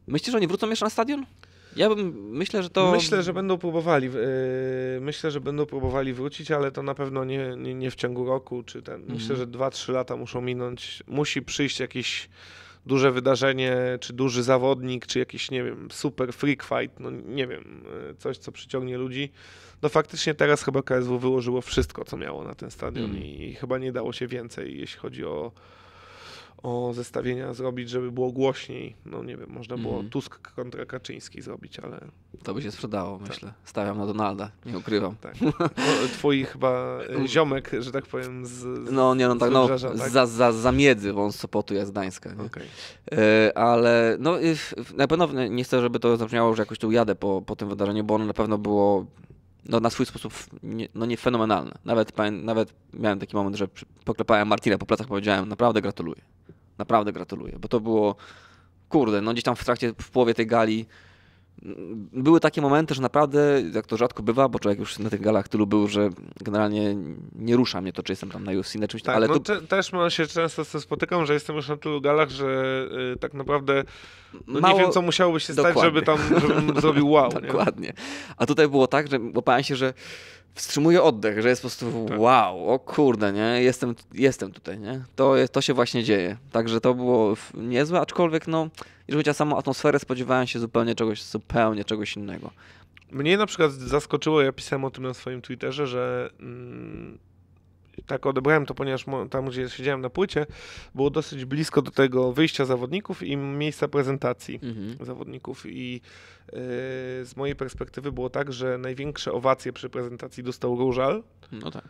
myślisz, że oni wrócą jeszcze na stadion? Ja bym, myślę, że to... Myślę, że będą próbowali, yy, myślę, że będą próbowali wrócić, ale to na pewno nie, nie, nie w ciągu roku, czy ten. Mhm. Myślę, że 2-3 lata muszą minąć, musi przyjść jakiś duże wydarzenie, czy duży zawodnik, czy jakiś, nie wiem, super freak fight, no nie wiem, y, coś, co przyciągnie ludzi. No faktycznie teraz chyba KSW wyłożyło wszystko, co miało na ten stadion mm. i, i chyba nie dało się więcej, jeśli chodzi o o zestawienia zrobić, żeby było głośniej. No nie wiem, można było mm. Tusk kontra Kaczyński zrobić, ale... To by się sprzedało, tak. myślę. Stawiam na Donalda, nie ukrywam. Tak. twój chyba y, *laughs* ziomek, że tak powiem, z, No nie, no tak, no, tak? Za, za, za miedzy, bo on z Sopotu, jest z Gdańska. Okay. E, ale no, na pewno nie chcę, żeby to zabrzmiało, że jakoś tu jadę po, po tym wydarzeniu, bo ono na pewno było no, na swój sposób nie, no, nie fenomenalne. Nawet, nawet miałem taki moment, że poklepałem Martina po plecach, powiedziałem naprawdę gratuluję. Naprawdę gratuluję, bo to było, kurde, no gdzieś tam w trakcie, w połowie tej gali były takie momenty, że naprawdę, jak to rzadko bywa, bo człowiek już na tych galach tylu był, że generalnie nie rusza mnie to, czy jestem tam na UFC, na czymś tak, ale no, tu... te, też mam się często z tym spotykam, że jestem już na tylu galach, że y, tak naprawdę no, Mało... nie wiem, co musiałoby się Dokładnie. stać, żeby tam, żebym zrobił wow. *laughs* Dokładnie. Nie? A tutaj było tak, że łapałem się, że wstrzymuje oddech, że jest po prostu tak. wow, o kurde, nie, jestem, jestem tutaj, nie, to, to się właśnie dzieje. Także to było niezłe, aczkolwiek no jeżeli chodzi o samą atmosferę, spodziewałem się zupełnie czegoś, zupełnie czegoś innego. Mnie na przykład zaskoczyło, ja pisałem o tym na swoim Twitterze, że mm, tak odebrałem to, ponieważ tam, gdzie siedziałem na płycie, było dosyć blisko do tego wyjścia zawodników i miejsca prezentacji mhm. zawodników. I y, z mojej perspektywy było tak, że największe owacje przy prezentacji dostał Różal. No tak.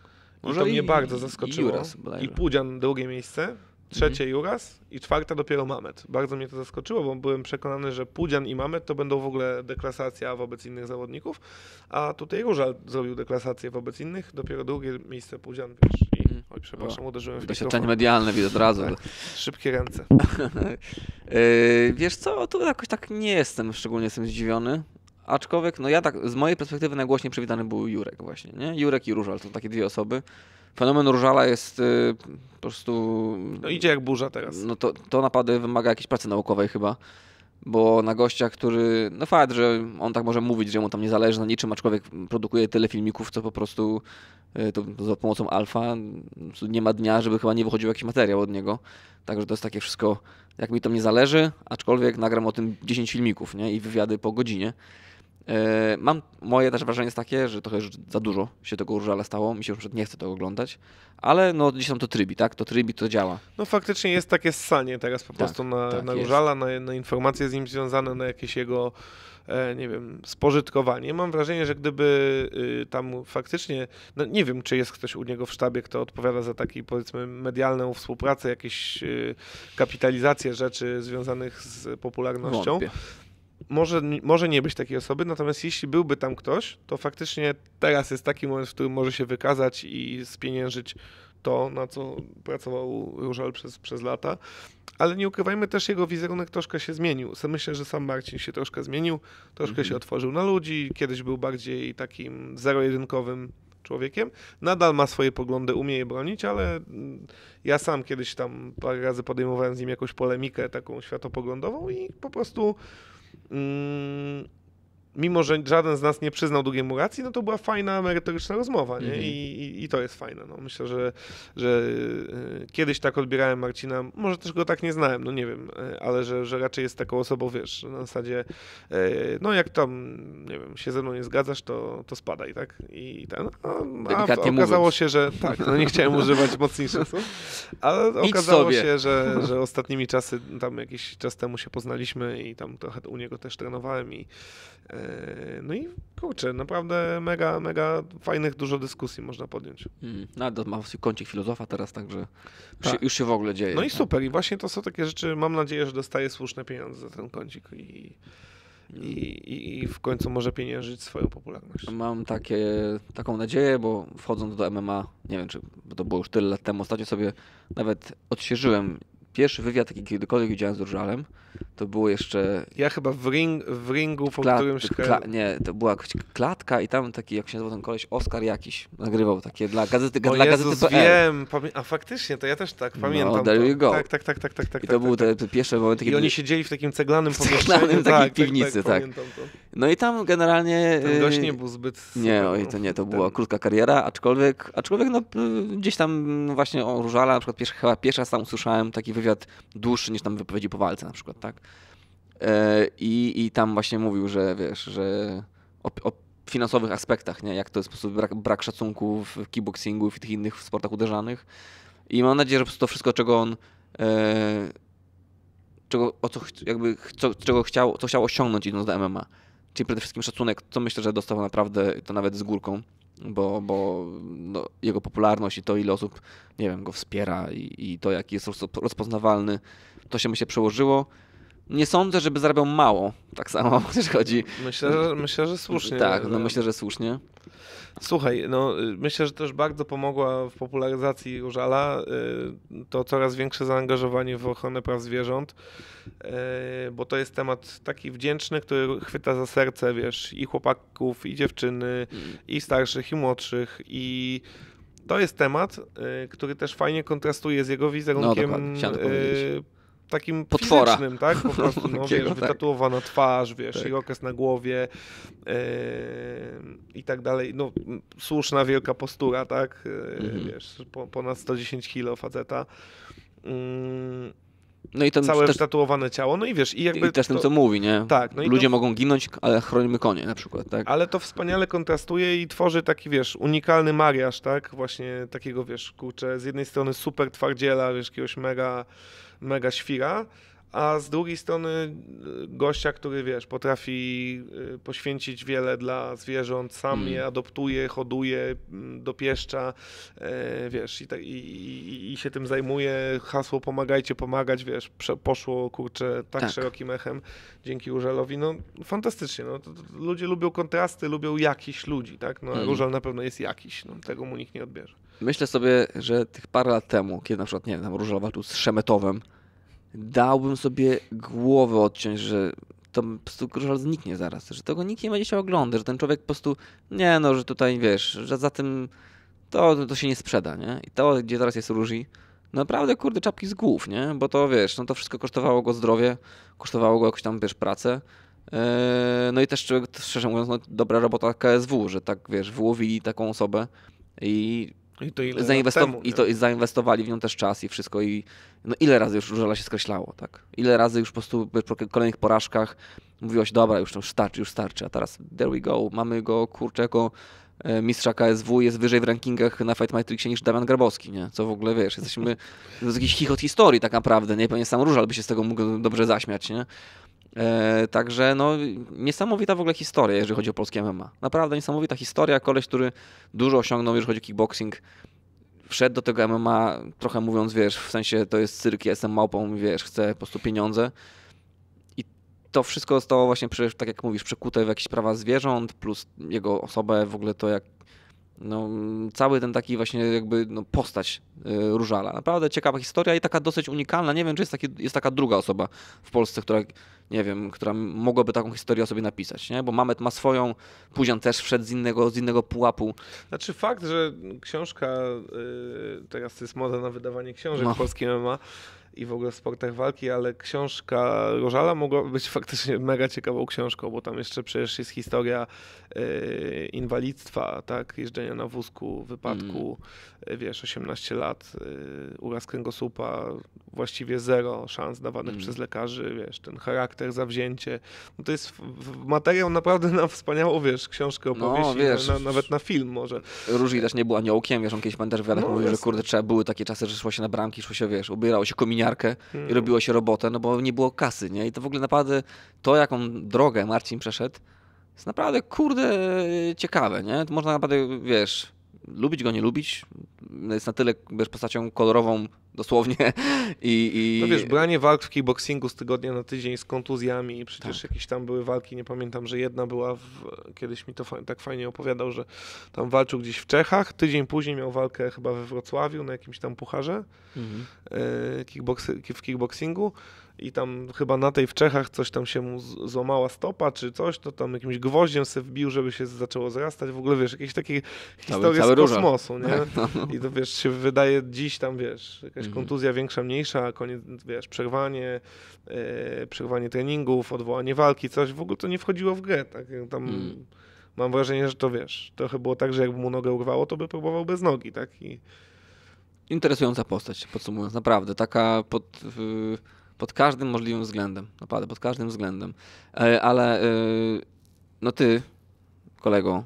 Może I to mnie bardzo zaskoczyło. I, Juras, I Pudzian drugie miejsce trzecie Juras i czwarta dopiero Mamet. Bardzo mnie to zaskoczyło, bo byłem przekonany, że Pudzian i Mamet to będą w ogóle deklasacja wobec innych zawodników, a tutaj Różal zrobił deklasację wobec innych, dopiero drugie miejsce Pudzian, wiesz, i... Mhm. Oj, przepraszam, o, uderzyłem w Doświadczenie medialne widzę od razu. Tak. Szybkie ręce. yy, *laughs* wiesz co, tu jakoś tak nie jestem, szczególnie jestem zdziwiony. Aczkolwiek, no ja tak, z mojej perspektywy najgłośniej przywitany był Jurek właśnie, nie? Jurek i Różal to takie dwie osoby fenomen Różala jest y, po prostu... No idzie jak burza teraz. No to, to napady wymaga jakiejś pracy naukowej chyba, bo na gościa, który... No fakt, że on tak może mówić, że mu tam nie zależy na niczym, aczkolwiek produkuje tyle filmików, co po prostu y, to, za pomocą alfa nie ma dnia, żeby chyba nie wychodził jakiś materiał od niego. Także to jest takie wszystko, jak mi to nie zależy, aczkolwiek nagram o tym 10 filmików nie? i wywiady po godzinie. E, mam, moje też wrażenie jest takie, że trochę już za dużo się tego Urżala stało, mi się już nie chce tego oglądać, ale no gdzieś tam to trybi, tak? To trybi, to działa. No faktycznie jest takie ssanie teraz po tak, prostu na, tak, na Urzala, na, na informacje z nim związane, na jakieś jego e, nie wiem, spożytkowanie. Mam wrażenie, że gdyby y, tam faktycznie, no nie wiem, czy jest ktoś u niego w sztabie, kto odpowiada za taki, powiedzmy, medialną współpracę, jakieś y, kapitalizację rzeczy związanych z popularnością. Wątpię może, może nie być takiej osoby, natomiast jeśli byłby tam ktoś, to faktycznie teraz jest taki moment, w którym może się wykazać i spieniężyć to, na co pracował Różal przez, przez lata. Ale nie ukrywajmy też, jego wizerunek troszkę się zmienił. Myślę, że sam Marcin się troszkę zmienił, troszkę mhm. się otworzył na ludzi. Kiedyś był bardziej takim zero-jedynkowym człowiekiem. Nadal ma swoje poglądy, umie je bronić, ale mm, ja sam kiedyś tam parę razy podejmowałem z nim jakąś polemikę taką światopoglądową i po prostu 嗯。mimo że żaden z nas nie przyznał drugiemu racji, no to była fajna, merytoryczna rozmowa, nie? Mm -hmm. I, I, i, to jest fajne. No, myślę, że, że e, kiedyś tak odbierałem Marcina, może też go tak nie znałem, no nie wiem, e, ale że, że raczej jest taką osobą, wiesz, na zasadzie, e, no jak tam, nie wiem, się ze mną nie zgadzasz, to, to spadaj, tak? I ten, tak, no, a, a okazało się, że *laughs* tak, no nie chciałem używać mocniejszych słów, ale okazało się, że, że ostatnimi czasy, tam jakiś czas temu się poznaliśmy i tam trochę u niego też trenowałem i E, no i kurczę, naprawdę mega, mega fajnych, dużo dyskusji można podjąć. Hmm. Nawet ma kącik filozofa teraz, także już, tak. się, już się w ogóle dzieje. No i tak? super, i właśnie to są takie rzeczy, mam nadzieję, że dostaję słuszne pieniądze za ten kącik i, i, i, i w końcu może pieniężyć swoją popularność. Mam takie, taką nadzieję, bo wchodząc do MMA, nie wiem, czy to było już tyle lat temu, ostatnio sobie nawet odświeżyłem pierwszy wywiad, jaki kiedykolwiek widziałem z Urżalem, to było jeszcze... Ja chyba w, ring, w ringu, w kla... którymś... Kla... Nie, to była klatka i tam taki, jak się nazywał ten koleś, Oskar jakiś, nagrywał takie dla gazety, o dla Jezus, gazety wiem, pamię... a faktycznie, to ja też tak pamiętam. No, there you go. Tak, tak, tak, tak, tak. I to tak, były tak, te pierwsze momenty, I kiedy... I oni siedzieli w takim ceglanym pomieszczeniu. W ceglanym takiej piwnicy, tak. No i tam generalnie... Ten y, gość nie był zbyt... Nie, oj, to nie, to była krótka kariera, aczkolwiek, aczkolwiek no, y, gdzieś tam no, właśnie o Różala, na przykład pierwszy, chyba pierwszy raz tam usłyszałem taki wywiad dłuższy niż tam wypowiedzi po walce na przykład, tak? E, I, i tam właśnie mówił, że wiesz, że o, o finansowych aspektach, nie? jak to jest po prostu brak, brak szacunku w kickboxingu i w tych innych sportach uderzanych. I mam nadzieję, że po prostu to wszystko, czego on e, czego, o co, jakby, co, czego chciał, co chciał osiągnąć idąc do MMA czyli przede wszystkim szacunek, co myślę, że dostał naprawdę to nawet z górką, bo, bo no, jego popularność i to, ile osób, nie wiem, go wspiera i, i to, jaki jest rozpoznawalny, to się mu się przełożyło nie sądzę, żeby zarabiał mało. Tak samo, *laughs* też chodzi. Myślę, że, myślę, że słusznie. Tak, no myślę, że słusznie. Słuchaj, no y, myślę, że też bardzo pomogła w popularyzacji Różala y, to coraz większe zaangażowanie w ochronę praw zwierząt, y, bo to jest temat taki wdzięczny, który chwyta za serce, wiesz, i chłopaków, i dziewczyny, mm. i starszych, i młodszych, i to jest temat, który też fajnie kontrastuje z jego no, wizerunkiem no, takim Potwora. fizycznym, tak? Po prostu, no, *laughs* wiesz, tak. wytatuowana twarz, wiesz, tak. i okres na głowie yy, i tak dalej. No, słuszna, wielka postura, tak? E, mhm. Wiesz, po, ponad 110 kilo faceta. Yy, no i ten całe też, wytatuowane ciało, no i wiesz, i jakby... I też to, tym, co mówi, nie? Tak. No Ludzie to, mogą ginąć, ale chronimy konie na przykład, tak? Ale to wspaniale kontrastuje i tworzy taki, wiesz, unikalny mariaż, tak? Właśnie takiego, wiesz, kurczę, z jednej strony super twardziela, wiesz, jakiegoś mega mega świra, a z drugiej strony y, gościa, który wiesz, potrafi y, poświęcić wiele dla zwierząt, sam mm. je adoptuje, hoduje, mm, dopieszcza, e, wiesz, i, i, i, się tym zajmuje. Hasło pomagajcie pomagać, wiesz, poszło kurczę tak, tak. szerokim echem dzięki Różelowi. No fantastycznie, no, to, to, ludzie lubią kontrasty, lubią jakiś ludzi, tak? No, mm. Różel na pewno jest jakiś, no, tego mu nikt nie odbierze. Myślę sobie, że tych parę lat temu, kiedy na przykład, nie wiem, tam Róża walczył z Szemetowem, dałbym sobie głowę odciąć, że to po prostu Różal zniknie zaraz, że tego nikt nie będzie się oglądać, że ten człowiek po prostu, nie no, że tutaj, wiesz, że za tym to, to się nie sprzeda, nie? I to, gdzie teraz jest Różi, naprawdę, kurde, czapki z głów, nie? Bo to, wiesz, no to wszystko kosztowało go zdrowie, kosztowało go jakąś tam, wiesz, pracę, yy, no i też, szczerze mówiąc, no, dobra robota KSW, że tak, wiesz, wyłowili taką osobę i i to ile temu, I to zainwestowali w nią też czas i wszystko. I no ile razy już żela się skreślało, tak? Ile razy już po prostu po kolejnych porażkach mówiłaś, dobra, już, już starczy, już starczy, a teraz there we go, mamy go, kurczę, jako e, mistrza KSW jest wyżej w rankingach na Fight Matrixie niż Damian Grabowski, nie? Co w ogóle, wiesz, jesteśmy, to jest jakiś chichot historii tak naprawdę, nie? Pewnie sam Różal by się z tego mógł dobrze zaśmiać, nie? E, także no, niesamowita w ogóle historia, jeżeli chodzi o polskie MMA. Naprawdę niesamowita historia. Koleś, który dużo osiągnął, jeżeli chodzi o kickboxing, wszedł do tego MMA, trochę mówiąc, wiesz, w sensie to jest cyrk, jestem małpą, wiesz, chcę po prostu pieniądze. I to wszystko zostało właśnie, przy, tak jak mówisz, przekute w jakieś prawa zwierząt, plus jego osobę, w ogóle to, jak no, cały ten taki właśnie jakby no, postać y, Różala. Naprawdę ciekawa historia i taka dosyć unikalna. Nie wiem, czy jest, taki, jest taka druga osoba w Polsce, która, nie wiem, która mogłaby taką historię o sobie napisać, nie? Bo Mamet ma swoją, później też wszedł z innego, z innego pułapu. Znaczy fakt, że książka, y, teraz to jest moda na wydawanie książek no. polskim MMA, i w ogóle w sportach walki, ale książka Rożala mogła być *laughs* faktycznie mega ciekawą książką, bo tam jeszcze przecież jest historia yy, inwalidztwa, tak, jeżdżenia na wózku, wypadku, mm. Y, wiesz, 18 lat, yy, uraz kręgosłupa, właściwie zero szans dawanych mm. przez lekarzy, wiesz, ten charakter, zawzięcie. No to jest materiał naprawdę na wspaniałą, wiesz, książkę no, opowieści, no, wiesz, na, nawet na film może. Różni też nie był aniołkiem, wiesz, on kiedyś pamiętasz w no, mówił, że kurde, trzeba były takie czasy, że szło się na bramki, szło się, wiesz, ubierało się kominia pielęgniarkę i mhm. robiło się robotę, no bo nie było kasy, nie? I to w ogóle naprawdę to, jaką drogę Marcin przeszedł, jest naprawdę, kurde, ciekawe, nie? To można naprawdę, wiesz, lubić go, nie lubić, jest na tyle, wiesz, postacią kolorową dosłownie. I, i... No wiesz, branie walk w kickboxingu z tygodnia na tydzień z kontuzjami, przecież tak. jakieś tam były walki, nie pamiętam, że jedna była, w... kiedyś mi to fa tak fajnie opowiadał, że tam walczył gdzieś w Czechach, tydzień później miał walkę chyba we Wrocławiu na jakimś tam pucharze mhm. e, w kickboxingu i tam chyba na tej w Czechach coś tam się mu złamała stopa czy coś, to tam jakimś gwoździem se wbił, żeby się zaczęło zrastać. W ogóle wiesz, jakieś takie historie cały, cały z kosmosu, róża. nie? *laughs* No, no, no. I to wiesz, się wydaje dziś tam wiesz, jakaś mhm. kontuzja większa, mniejsza, koniec, wiesz, przerwanie, e, przerwanie treningów, odwołanie walki, coś. W ogóle to nie wchodziło w grę, tak? Tam... Mm. Mam wrażenie, że to wiesz, trochę było tak, że jakby mu nogę urwało, to by próbował bez nogi, tak? I... Interesująca postać, podsumowując, naprawdę. Taka pod... Yy pod każdym możliwym względem. Naprawdę, pod każdym względem. E, ale e, no ty, kolego,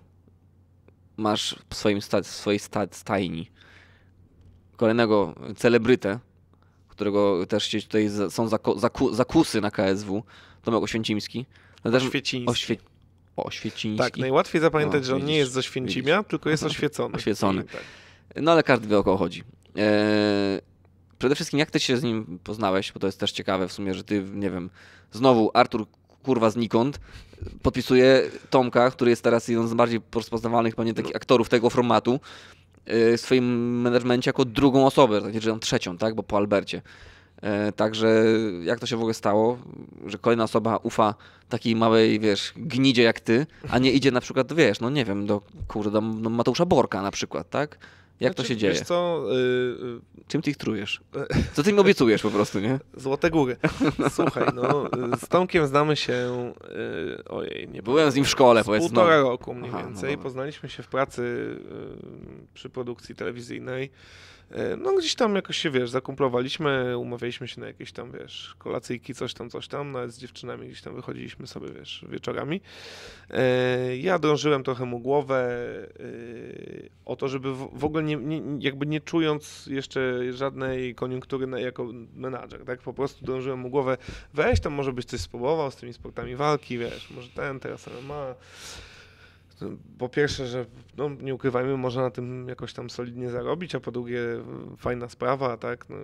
masz w, swoim sta- w swojej sta- stajni kolejnego celebrytę, którego też się tutaj za- są zaku- zaku- zakusy na KSW, Tomek Oświęcimski. No też Oświeciński. Oświe Oświeciński. Tak, najłatwiej no zapamiętać, no, że on widzisz, no, nie jest ze Święcimia, widzisz. tylko jest oświecony. Oświecony. Tak. No ale każdy wie o kogo chodzi. Eee, Przede wszystkim, jak ty się z nim poznałeś, bo to jest też ciekawe w sumie, że ty, nie wiem, znowu Artur kurwa znikąd podpisuje Tomka, który jest teraz jeden z bardziej rozpoznawalnych pewnie takich no. aktorów tego formatu y, w swoim menedżmencie jako drugą osobę, znaczy on trzecią, tak, bo po Albercie. E, także jak to się w ogóle stało, że kolejna osoba ufa takiej małej, wiesz, gnidzie jak ty, a nie idzie na przykład, wiesz, no nie wiem, do, kurde, do, do Mateusza Borka na przykład, tak? Jak znaczy, to się dzieje? Wiesz co, yy... Czym ty ich trujesz? *laughs* Co ty im obiecujesz po prostu, nie? Złote góry. Słuchaj, no z Tomkiem znamy się, yy, ojej, nie Byłem z nim w szkole, powiedzmy. półtora no. roku mniej Aha, no więcej. No Poznaliśmy się w pracy yy, przy produkcji telewizyjnej. E, no gdzieś tam jakoś się, wiesz, zakumplowaliśmy, umawialiśmy się na jakieś tam, wiesz, kolacyjki, coś tam, coś tam, nawet z dziewczynami gdzieś tam wychodziliśmy sobie, wiesz, wieczorami. E, ja dążyłem trochę mu głowę e, o to, żeby w ogóle nie, nie jakby nie czując jeszcze żadnej koniunktury na, jako menadżer, tak, po prostu dążyłem mu głowę, weź tam może byś coś spróbował z tymi sportami walki, wiesz, może ten teraz ma po pierwsze, że no, nie ukrywajmy, można na tym jakoś tam solidnie zarobić, a po drugie fajna sprawa, tak, no,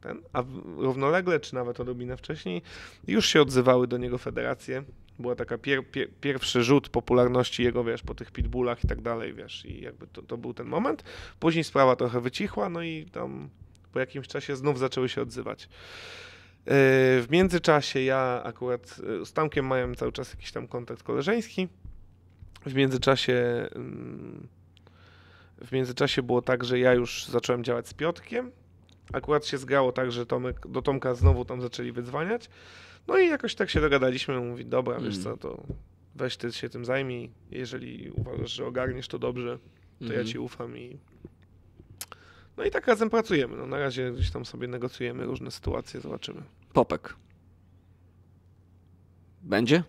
ten, a równolegle, czy nawet odrobinę wcześniej, już się odzywały do niego federacje, była taka pier, pier, pierwszy rzut popularności jego, wiesz, po tych pitbullach i tak dalej, wiesz, i jakby to, to był ten moment, później sprawa trochę wycichła, no i tam po jakimś czasie znów zaczęły się odzywać. Yy, w międzyczasie ja akurat yy, z Tamkiem miałem cały czas jakiś tam kontakt koleżeński, w międzyczasie mm, w międzyczasie było tak, że ja już zacząłem działać z Piotkiem. Akurat się zgało tak, że Tomek, do Tomka znowu tam zaczęli wydzwaniać. No i jakoś tak się dogadaliśmy. Mówi, dobra, mm. wiesz co, to weź ty się tym zajmij. Jeżeli uważasz, że ogarniesz to dobrze, to mm. ja mm-hmm. ci ufam i... No i tak razem pracujemy. No, na razie gdzieś tam sobie negocjujemy różne sytuacje, zobaczymy. Popek. Będzie?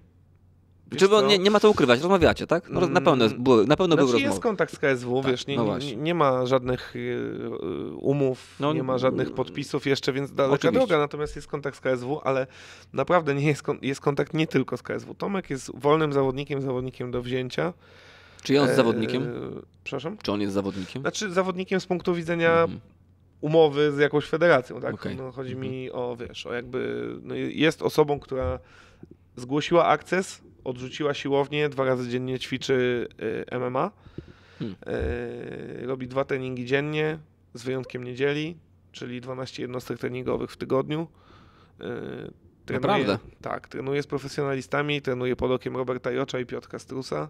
Wiesz bo nie, nie, ma co ukrywać, rozmawiacie, tak? No, na pewno, mm, był, na pewno znaczy był rozmowa. jest kontakt z KSW, tak, wiesz, nie, no nie, nie, ma żadnych y, y, umów, no, nie ma żadnych podpisów jeszcze, więc daleka oczywiście. droga, natomiast jest kontakt z KSW, ale naprawdę nie jest, jest kontakt nie tylko z KSW. Tomek jest wolnym zawodnikiem, zawodnikiem do wzięcia. Czy on jest e, zawodnikiem? Przepraszam? Czy on jest zawodnikiem? Znaczy zawodnikiem z punktu widzenia mhm umowy z jakąś federacją, tak? Okay. No, chodzi mhm. mi o, wiesz, o jakby, no, jest osobą, która zgłosiła akces, odrzuciła siłownię, dwa razy dziennie ćwiczy y, MMA. Hmm. Y, robi dwa treningi dziennie, z wyjątkiem niedzieli, czyli 12 jednostek treningowych w tygodniu. Y, trenuje, Naprawdę? Tak, trenuje z profesjonalistami, trenuje pod okiem Roberta Jocza i Piotra Strusa.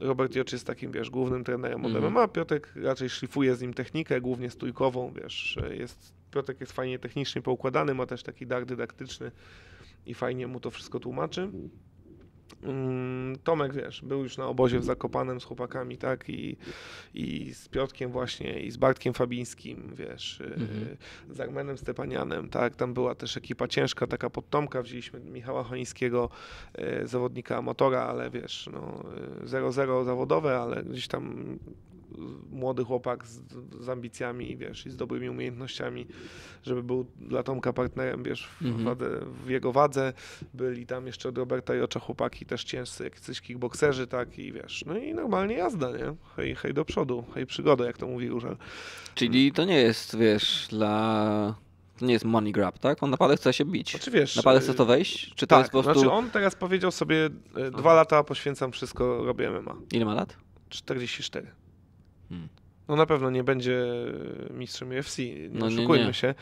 Robert Jocz jest takim, wiesz, głównym trenerem od MMA, Piotrek raczej szlifuje z nim technikę, głównie stójkową, wiesz, jest, Piotrek jest fajnie technicznie poukładany, ma też taki dar dydaktyczny, i fajnie mu to wszystko tłumaczy. Mm, Tomek, wiesz, był już na obozie w Zakopanem z chłopakami, tak, i, i z Piotkiem właśnie, i z Bartkiem Fabińskim, wiesz, y, mhm. z Armenem Stepanianem, tak, tam była też ekipa ciężka, taka pod Tomka, wzięliśmy Michała Chońskiego, y, zawodnika motora, ale wiesz, no, 0-0 y, zawodowe, ale gdzieś tam młody chłopak z, z ambicjami i wiesz, i z dobrymi umiejętnościami, żeby był dla Tomka partnerem, wiesz, w, mhm. w jego wadze. Byli tam jeszcze od Roberta Jocza chłopaki też ciężcy, jacyś kickbokserzy, tak, i wiesz, no i normalnie jazda, nie? Hej, hej do przodu, hej przygoda, jak to mówi że. Czyli to nie jest, wiesz, dla to nie jest money grab, tak? On naprawdę chce się bić. Czy znaczy, wiesz, naprawdę chce y, to wejść? Czy tak, to jest po prostu... Znaczy on teraz powiedział sobie, y, dwa mhm. lata poświęcam wszystko, robię MMA. Ile ma lat? 44. No na pewno nie będzie mistrzem UFC, nie no, oszukujmy nie, nie. się.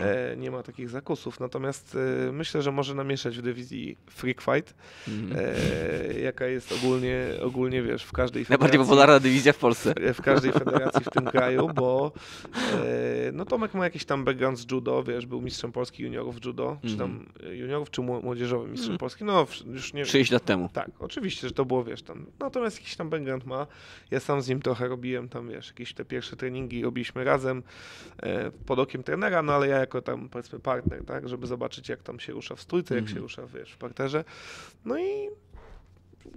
E, nie ma takich zakusów. Natomiast e, myślę, że może namieszać w dywizji Freak Fight, mm. e, jaka jest ogólnie, ogólnie, wiesz, w każdej federacji. Najbardziej popularna dywizja w Polsce. W, e, w każdej federacji w tym kraju, bo e, no Tomek ma jakiś tam background z judo, wiesz, był mistrzem Polski juniorów judo, mm. czy tam mhm. juniorów, czy młodzieżowym mistrzem mm. Polski, no już nie... 30 lat temu. Tak, oczywiście, że to było, wiesz, tam. Natomiast jakiś tam background ma. Ja sam z nim trochę robiłem tam, wiesz, jakieś jakieś te pierwsze treningi robiliśmy razem e, pod okiem trenera, no ale ja jako tam powiedzmy partner, tak, żeby zobaczyć jak tam się rusza w stójce, jak się mhm. rusza wiesz, w parterze. No i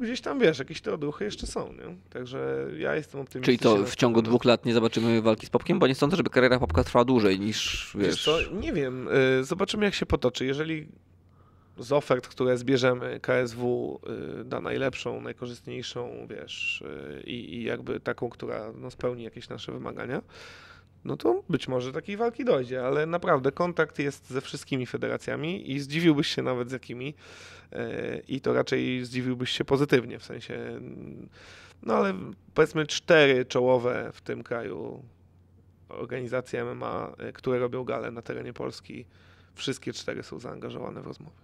gdzieś tam wiesz, jakieś te odruchy jeszcze są, nie? Także ja jestem optymistyczny. Czyli to w ciągu dwóch lat nie zobaczymy walki z Popkiem, bo nie sądzę, żeby kariera Popka trwała dłużej niż, wiesz... wiesz nie wiem, y, zobaczymy jak się potoczy. Jeżeli z ofert, które zbierzemy, KSW da y, najlepszą, najkorzystniejszą, wiesz, y, i, i jakby taką, która no, spełni jakieś nasze wymagania, no to być może takiej walki dojdzie, ale naprawdę kontakt jest ze wszystkimi federacjami i zdziwiłbyś się nawet z jakimi y, i to raczej zdziwiłbyś się pozytywnie, w sensie, mm, no ale powiedzmy cztery czołowe w tym kraju organizacje MMA, które robią galę na terenie Polski, wszystkie cztery są zaangażowane w rozmowy.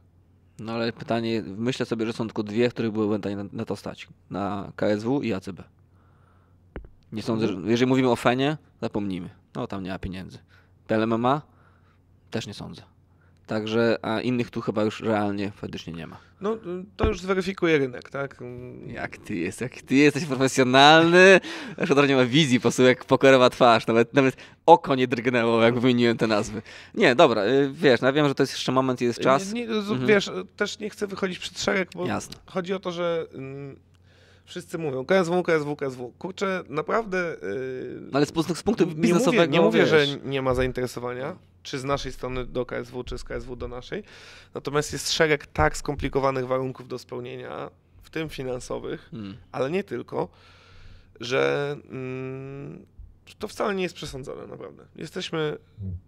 No ale pytanie, myślę sobie, że są tylko dwie, które byłyby były ewentualnie na, na to stać. Na KSW i ACB. Nie mhm. sądzę, że, jeżeli mówimy o Fenie, zapomnijmy. No tam nie ma pieniędzy. ma, Też nie sądzę. Także, a innych tu chyba już realnie faktycznie nie ma. No, to już zweryfikuje rynek, tak? Jak ty jest, jak ty jesteś profesjonalny. Szkoda, *laughs* nie ma wizji, po prostu jak pokerowa twarz. Nawet, nawet oko nie drgnęło, jak wymieniłem te nazwy. Nie, dobra, y, wiesz, no ja wiem, że to jest jeszcze moment, jest y, czas. Nie, nie, mhm. Wiesz, też nie chcę wychodzić przed szereg, bo Jasne. chodzi o to, że... Mm, wszyscy mówią KSW, KSW, KSW. Kurczę, naprawdę... Yy, Ale z, z punktu biznesowego... Nie mówię, nie mówię że nie ma zainteresowania, czy z naszej strony do KSW, czy z KSW do naszej. Natomiast jest szereg tak skomplikowanych warunków do spełnienia, w tym finansowych, hmm. ale nie tylko, że mm, to wcale nie jest przesądzone, naprawdę. Jesteśmy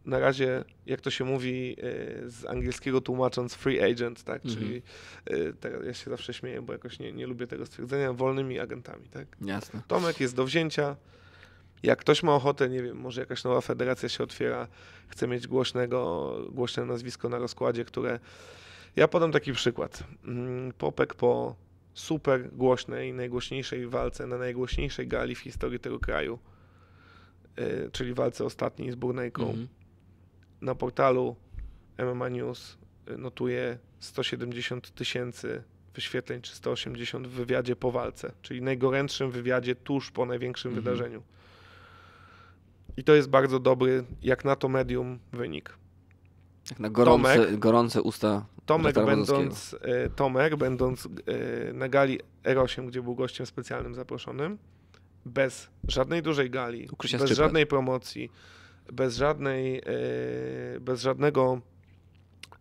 na razie, jak to się mówi y, z angielskiego tłumacząc, free agent, tak? Mhm. Czyli y, ja się zawsze śmieję, bo jakoś nie, nie lubię tego stwierdzenia, wolnymi agentami, tak? Jasne. Tomek jest do wzięcia, jak ktoś ma ochotę, nie wiem, może jakaś nowa federacja się otwiera, chce mieć głośnego, głośne nazwisko na rozkładzie, które... Ja podam taki przykład. Mm, Popek po super głośnej, najgłośniejszej walce na najgłośniejszej gali w historii tego kraju, y, czyli walce ostatniej z Burnejką, mhm. na portalu MMA News y, notuje 170 tysięcy wyświetleń czy 180 w wywiadzie po walce, czyli najgorętszym wywiadzie tuż po największym mhm. wydarzeniu. I to jest bardzo dobry, jak na to medium, wynik. Jak na gorące, Tomek, gorące usta. E, Tomek będąc, Tomek, będąc na gali R8, gdzie był gościem specjalnym zaproszonym, bez żadnej dużej gali, Ukrycia bez żadnej promocji, bez żadnej, e, bez żadnego,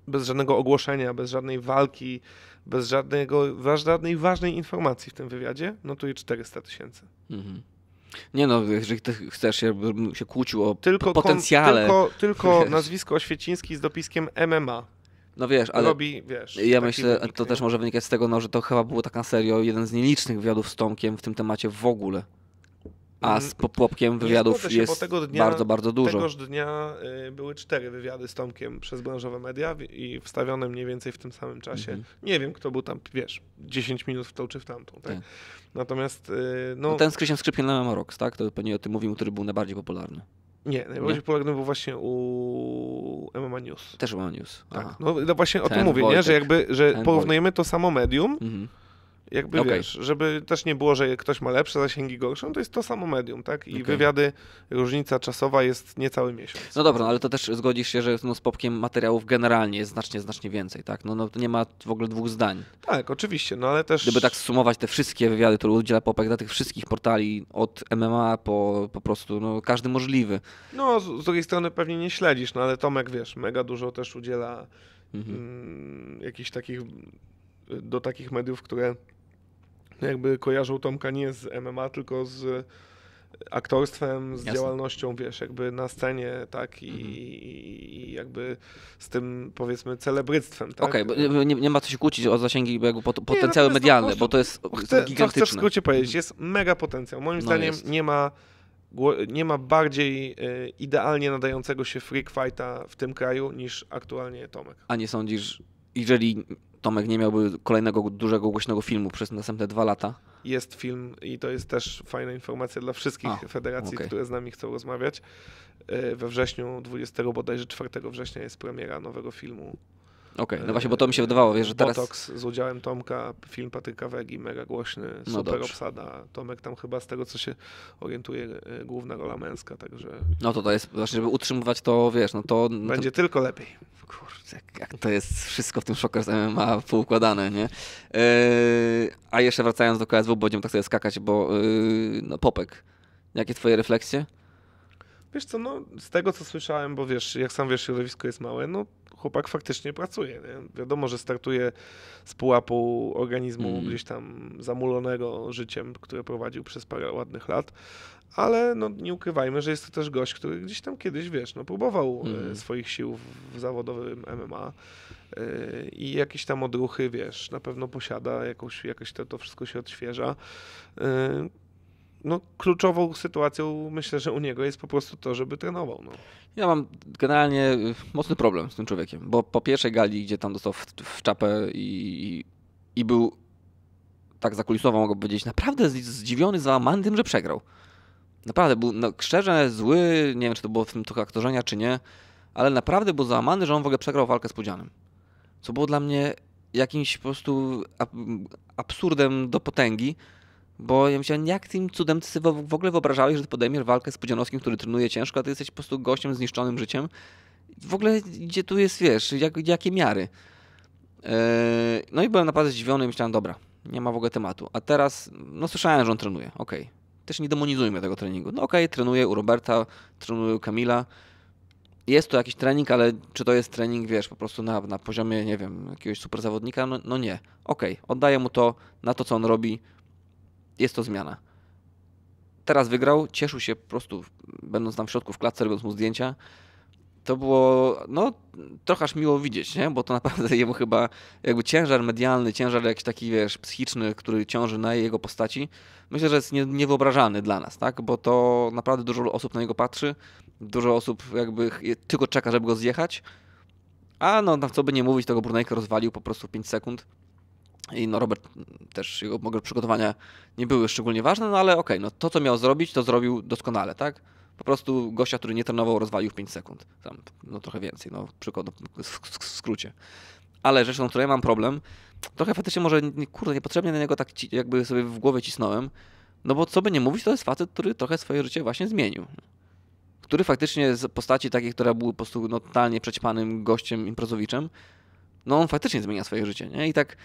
bez żadnego ogłoszenia, bez żadnej walki, bez żadnego, żadnej ważnej informacji w tym wywiadzie, no i 400 tysięcy. Mhm. Nie no, jeżeli chcesz ja bym się kłócił o tylko potencjale. Kon, tylko, tylko nazwisko Oświeciński z dopiskiem MMA. No wiesz, ale robi, wiesz, ja myślę, wynik, to nie? też może wynikać z tego, no, że to chyba było tak na serio jeden z nielicznych wywiadów z Tomkiem w tym temacie w ogóle a mm. z popłopkiem wywiadów się, jest dnia, bardzo, bardzo dużo. Tegoż dnia y, były cztery wywiady z Tomkiem przez branżowe media i wstawione mniej więcej w tym samym czasie. Mhm. Nie wiem, kto był tam, wiesz, 10 minut w tą czy w tamtą. Tak? tak. Natomiast... Y, no... no ten z Krzyszem Skrzypielem na rok, tak? To pewnie o tym mówimy, który był najbardziej popularny. Nie, najbardziej popularny był właśnie u MMA News. Też MMA News. Tak. No, no, właśnie o tym mówię, nie? że jakby że ten porównujemy Wojtek. to samo medium, mhm. Jakby okay. wiesz, żeby też nie było, że ktoś ma lepsze zasięgi, gorsze, no to jest to samo medium, tak? I okay. wywiady, różnica czasowa jest niecały miesiąc. No dobra, no ale to też zgodzisz się, że no, z popkiem materiałów generalnie jest znacznie, znacznie więcej, tak? No, no nie ma w ogóle dwóch zdań. Tak, oczywiście, no ale też... Gdyby tak sumować te wszystkie wywiady, które udziela popek dla tych wszystkich portali, od MMA po po prostu, no każdy możliwy. No, z, z drugiej strony pewnie nie śledzisz, no ale Tomek, wiesz, mega dużo też udziela mhm. Mm, jakichś takich do takich mediów, które no jakby kojarzą Tomka nie z MMA, tylko z aktorstwem, z Jasne. działalnością, wiesz, jakby na scenie, tak, i, mhm. i jakby z tym, powiedzmy, celebryctwem, tak? Okej, okay, bo nie, nie, ma co się kłócić o zasięgi, jakby pot, no, potencjały no, medialne, to, bo to jest chcę, gigantyczne. chcę w skrócie powiedzieć, jest mega potencjał. Moim no zdaniem jest. nie ma nie ma bardziej y, idealnie nadającego się freak fighta w tym kraju niż aktualnie Tomek. A nie sądzisz, jeżeli Tomek nie miałby kolejnego dużego, głośnego filmu przez następne dwa lata. Jest film i to jest też fajna informacja dla wszystkich A, federacji, okay. które z nami chcą rozmawiać. E, we wrześniu, 20 bodajże 4 września jest premiera nowego filmu Okej, okay, no właśnie, bo to mi się wydawało, wiesz, że e, teraz... Botox z udziałem Tomka, film Patryka Wegi, mega głośny, no super no obsada. Tomek tam chyba z tego, co się orientuje, e, główna rola męska, także... No to to jest, właśnie, żeby utrzymywać to, wiesz, no to... No Będzie to... tylko lepiej. Kurczę, jak to jest wszystko w tym Shockers MMA poukładane, nie? Yy, a jeszcze wracając do KSW, będziemy tak sobie skakać, bo yy, no, Popek, jakie twoje refleksje? Wiesz co, no z tego co słyszałem, bo wiesz, jak sam wiesz, środowisko jest małe, no chłopak faktycznie pracuje. Nie? Wiadomo, że startuje z pułapu organizmu mm. gdzieś tam zamulonego życiem, które prowadził przez parę ładnych lat, ale no, nie ukrywajmy, że jest to też gość, który gdzieś tam kiedyś, wiesz, no, próbował e, mm. swoich sił w zawodowym MMA yy, e, i jakieś tam odruchy, wiesz, na pewno posiada, jakoś, jakoś to, to wszystko się odświeża. Yy, no, kluczową sytuacją myślę, że u niego jest po prostu to, żeby trenował. No. Ja mam generalnie y, mocny problem z tym człowiekiem, bo po pierwszej gali, gdzie tam dostał w, w czapę i, i był, tak zakulisowo mogę powiedzieć, naprawdę zdziwiony, załamany tym, że przegrał. Naprawdę był no, szczerze zły, nie wiem czy to było w tym trochę aktorzenia, czy nie, ale naprawdę był załamany, że on w ogóle przegrał walkę z Pudzianem. Co było dla mnie jakimś po prostu absurdem do potęgi, bo ja myślałem, jak tym cudem ty sobie w ogóle wyobrażałeś, że podejmiesz walkę z Pudzianowskim, który trenuje ciężko, a ty jesteś po prostu gościem zniszczonym życiem. W ogóle gdzie tu jest, wiesz, jak, jakie miary? Yy, no i byłem naprawdę zdziwiony i myślałem, dobra, nie ma w ogóle tematu. A teraz, no słyszałem, że on trenuje, okej. Okay. Też nie demonizujmy tego treningu. No okej, okay, trenuję u Roberta, trenuję u Kamila. Jest to jakiś trening, ale czy to jest trening, wiesz, po prostu na, na poziomie, nie wiem, jakiegoś super zawodnika? No, no nie. Okej, okay, oddaję mu to na to, co on robi, jest to zmiana. Teraz wygrał, cieszył się po prostu, będąc tam w środku w klatce, robiąc mu zdjęcia. To było, no, trochę aż miło widzieć, nie? Bo to naprawdę *laughs* jemu chyba jakby ciężar medialny, ciężar jakiś taki, wiesz, psychiczny, który ciąży na jego postaci, myślę, że jest nie, niewyobrażalny dla nas, tak? Bo to naprawdę dużo osób na niego patrzy, dużo osób jakby tylko czeka, żeby go zjechać, a no, na co by nie mówić, tego Brunejka rozwalił po prostu w 5 sekund. I no Robert mm, też jego przygotowania nie były szczególnie ważne, no ale okej, okay, no to co miał zrobić, to zrobił doskonale, tak? Po prostu gościa, który nie trenował, rozwalił w 5 sekund. Tam, no trochę więcej, no przykład, w skrócie. Ale rzeczą, której mam problem, trochę faktycznie może, kurde, niepotrzebnie na niego tak jakby sobie w głowie cisnąłem, no bo co by nie mówić, to jest facet, który trochę swoje życie właśnie zmienił. Który faktycznie z postaci takiej, która była po prostu no, totalnie przećpanym gościem, imprezowiczem, no on faktycznie zmienia swoje życie, nie? I tak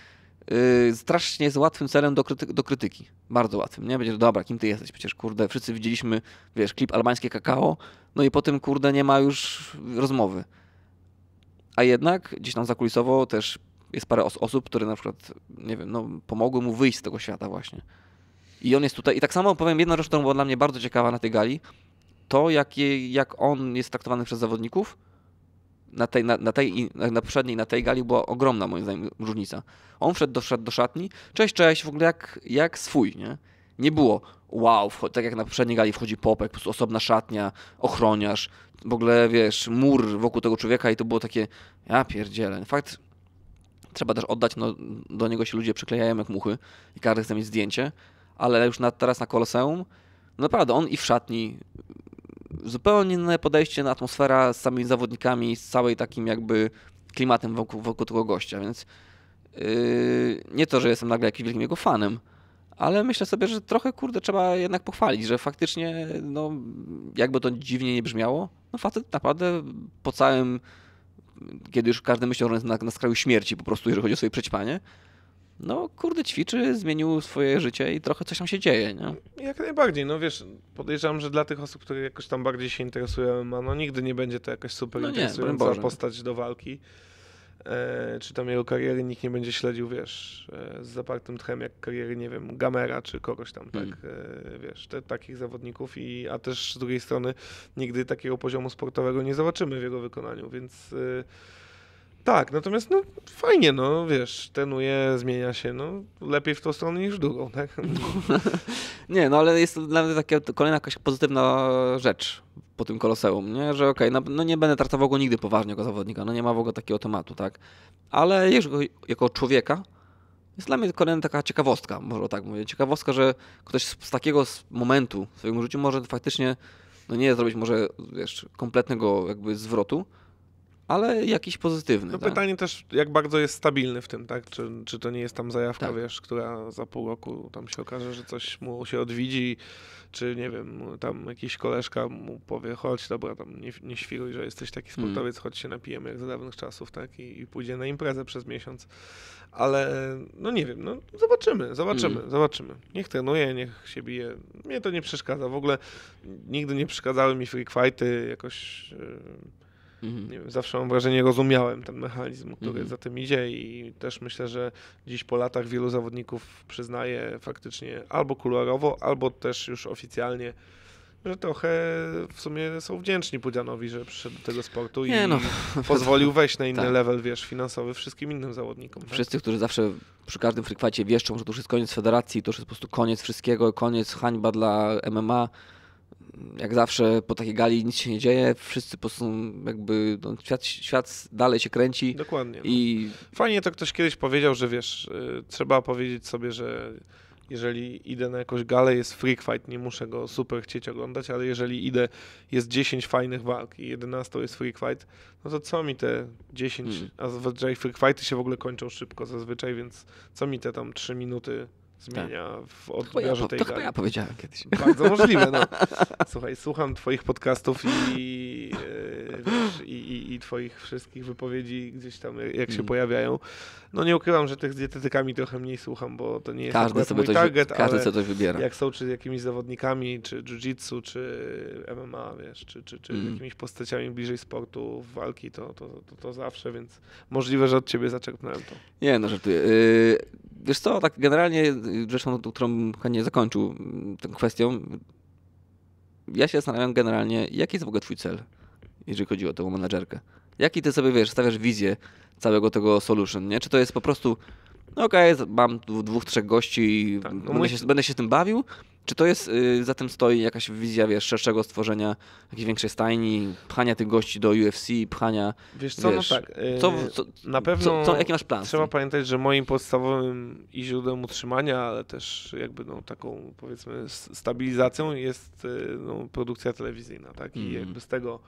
yy, strasznie z łatwym celem do, kryty do krytyki. Bardzo łatwym, nie? Będzie, dobra, kim ty jesteś? Przecież, kurde, wszyscy widzieliśmy, wiesz, klip albańskie kakao, no i po tym, kurde, nie ma już rozmowy. A jednak gdzieś tam zakulisowo też jest parę os osób, które na przykład, nie wiem, no, pomogły mu wyjść z tego świata właśnie. I on jest tutaj. I tak samo powiem jedną rzecz, która była dla mnie bardzo ciekawa na tej gali, to jak, je, jak on jest traktowany przez zawodników, na tej, na, na tej na, na poprzedniej, na tej gali była ogromna moim zdaniem różnica. On wszedł do, wszedł do szatni, cześć, cześć, w ogóle jak, jak swój, nie? Nie było, wow, tak jak na poprzedniej gali wchodzi Popek, po prostu osobna szatnia, ochroniarz, w ogóle, wiesz, mur wokół tego człowieka i to było takie, ja pierdzielę. Fakt, trzeba też oddać, no, do niego się ludzie przyklejają jak muchy i każdy chce mieć zdjęcie, ale już na, teraz na Koloseum, no naprawdę, on i w szatni zupełnie inne podejście na atmosfera z samymi zawodnikami, z całej takim jakby klimatem wokół, wokół tego gościa, więc yy, nie to, że jestem nagle jakimś wielkim jego fanem, ale myślę sobie, że trochę kurde trzeba jednak pochwalić, że faktycznie, no jakby to dziwnie nie brzmiało, no facet naprawdę po całym, kiedy już każdy myślał, że jest na, na skraju śmierci po prostu, jeżeli chodzi o swoje przećpanie, no kurde ćwiczy, zmienił swoje życie i trochę coś tam się dzieje, nie? Jak najbardziej, no wiesz, podejrzewam, że dla tych osób, które jakoś tam bardziej się interesują, no nigdy nie będzie to jakaś super no interesująca nie, postać do walki. E, czy tam jego kariery nikt nie będzie śledził, wiesz, e, z zapartym tchem jak kariery, nie wiem, Gamera czy kogoś tam, tak, hmm. e, wiesz, te, takich zawodników, i, a też z drugiej strony nigdy takiego poziomu sportowego nie zobaczymy w jego wykonaniu, więc... E, tak, natomiast no fajnie, no wiesz, tenuje, zmienia się, no lepiej w tą stronę niż w drugą, tak? *laughs* nie, no ale jest to dla mnie taka kolejna jakaś pozytywna rzecz po tym koloseum, nie? Że okej, okay, no, no, nie będę traktował go nigdy poważnie jako zawodnika, no nie ma w ogóle takiego tematu, tak? Ale jako, jako człowieka jest dla mnie kolejna taka ciekawostka, może tak mówię, ciekawostka, że ktoś z, z takiego momentu w swoim życiu może faktycznie, no nie zrobić może, wiesz, kompletnego jakby zwrotu, ale jakiś pozytywny. No tak? pytanie też, jak bardzo jest stabilny w tym, tak? Czy, czy to nie jest tam zajawka, tak. wiesz, która za pół roku tam się okaże, że coś mu się odwidzi, czy nie wiem, tam jakiś koleżka mu powie, chodź, dobra, tam nie, nie świruj, że jesteś taki hmm. sportowiec, mm. chodź się napijemy jak za dawnych czasów, tak? I, I pójdzie na imprezę przez miesiąc. Ale no nie wiem, no zobaczymy, zobaczymy, mm. zobaczymy. Niech trenuje, niech się bije. Mnie to nie przeszkadza. W ogóle nigdy nie przeszkadzały mi free fighty, jakoś... Yy Mhm. Wiem, zawsze mam wrażenie, rozumiałem ten mechanizm, który mhm. za tym idzie i też myślę, że dziś po latach wielu zawodników przyznaje faktycznie albo kuluarowo, albo też już oficjalnie że trochę w sumie są wdzięczni Pudzianowi, że przyszedł do tego sportu nie, i no. pozwolił wejść na *laughs* inny tak. level, wiesz, finansowy wszystkim innym zawodnikom. Tak? Wszyscy, którzy zawsze przy każdym frykwacie wieszczą, że to już jest koniec federacji, to już jest po prostu koniec wszystkiego, koniec hańba dla MMA, jak zawsze po takiej gali nic się nie dzieje, wszyscy po prostu jakby no, świat, świat dalej się kręci. Dokładnie. I... No. Fajnie to ktoś kiedyś powiedział, że wiesz, y, trzeba powiedzieć sobie, że jeżeli idę na jakąś galę, jest freak fight, nie muszę go super chcieć oglądać, ale jeżeli idę, jest 10 fajnych walk i 11 jest freak fight, no to co mi te 10, hmm. a zazwyczaj freak fighty się w ogóle kończą szybko zazwyczaj, więc co mi te tam 3 minuty zmienia tak. w odbiorze to tej to ja powiedziałem kiedyś. *laughs* Bardzo możliwe. No. *laughs* Słuchaj, słucham twoich podcastów i, e, wiesz, i, i, i, twoich wszystkich wypowiedzi gdzieś tam, jak się mm. pojawiają. No nie ukrywam, że tych z dietetykami trochę mniej słucham, bo to nie jest każdy sobie mój coś, target, każdy co coś wybiera. jak są czy jakimiś zawodnikami, czy jiu-jitsu, czy MMA, wiesz, czy, czy, czy mm. jakimiś postaciami bliżej sportu, walki, to, to, to, to, zawsze, więc możliwe, że od ciebie zaczerpnąłem to. Nie, no żartuję. Yy, wiesz co, tak generalnie zresztą którą chętnie zakończył mm, tą kwestią. Ja się zastanawiam generalnie, jaki jest w ogóle twój cel, jeżeli chodzi o tą menadżerkę? Jaki ty sobie, wiesz, stawiasz wizję całego tego solution, nie? Czy to jest po prostu no okej, okay, mam dwóch, trzech gości i tak, będę, mój... się, będę się tym bawił, czy to jest, y, za tym stoi jakaś wizja, wiesz, szerszego stworzenia jakiejś większej stajni, pchania tych gości do UFC, pchania... Wiesz co, no wiesz, no tak, co, y, co, na pewno co, co, jaki masz plan? Trzeba pamiętać, że moim podstawowym i źródłem utrzymania, ale też jakby no, taką powiedzmy stabilizacją jest y, no, produkcja telewizyjna, tak? I mm. jakby z tego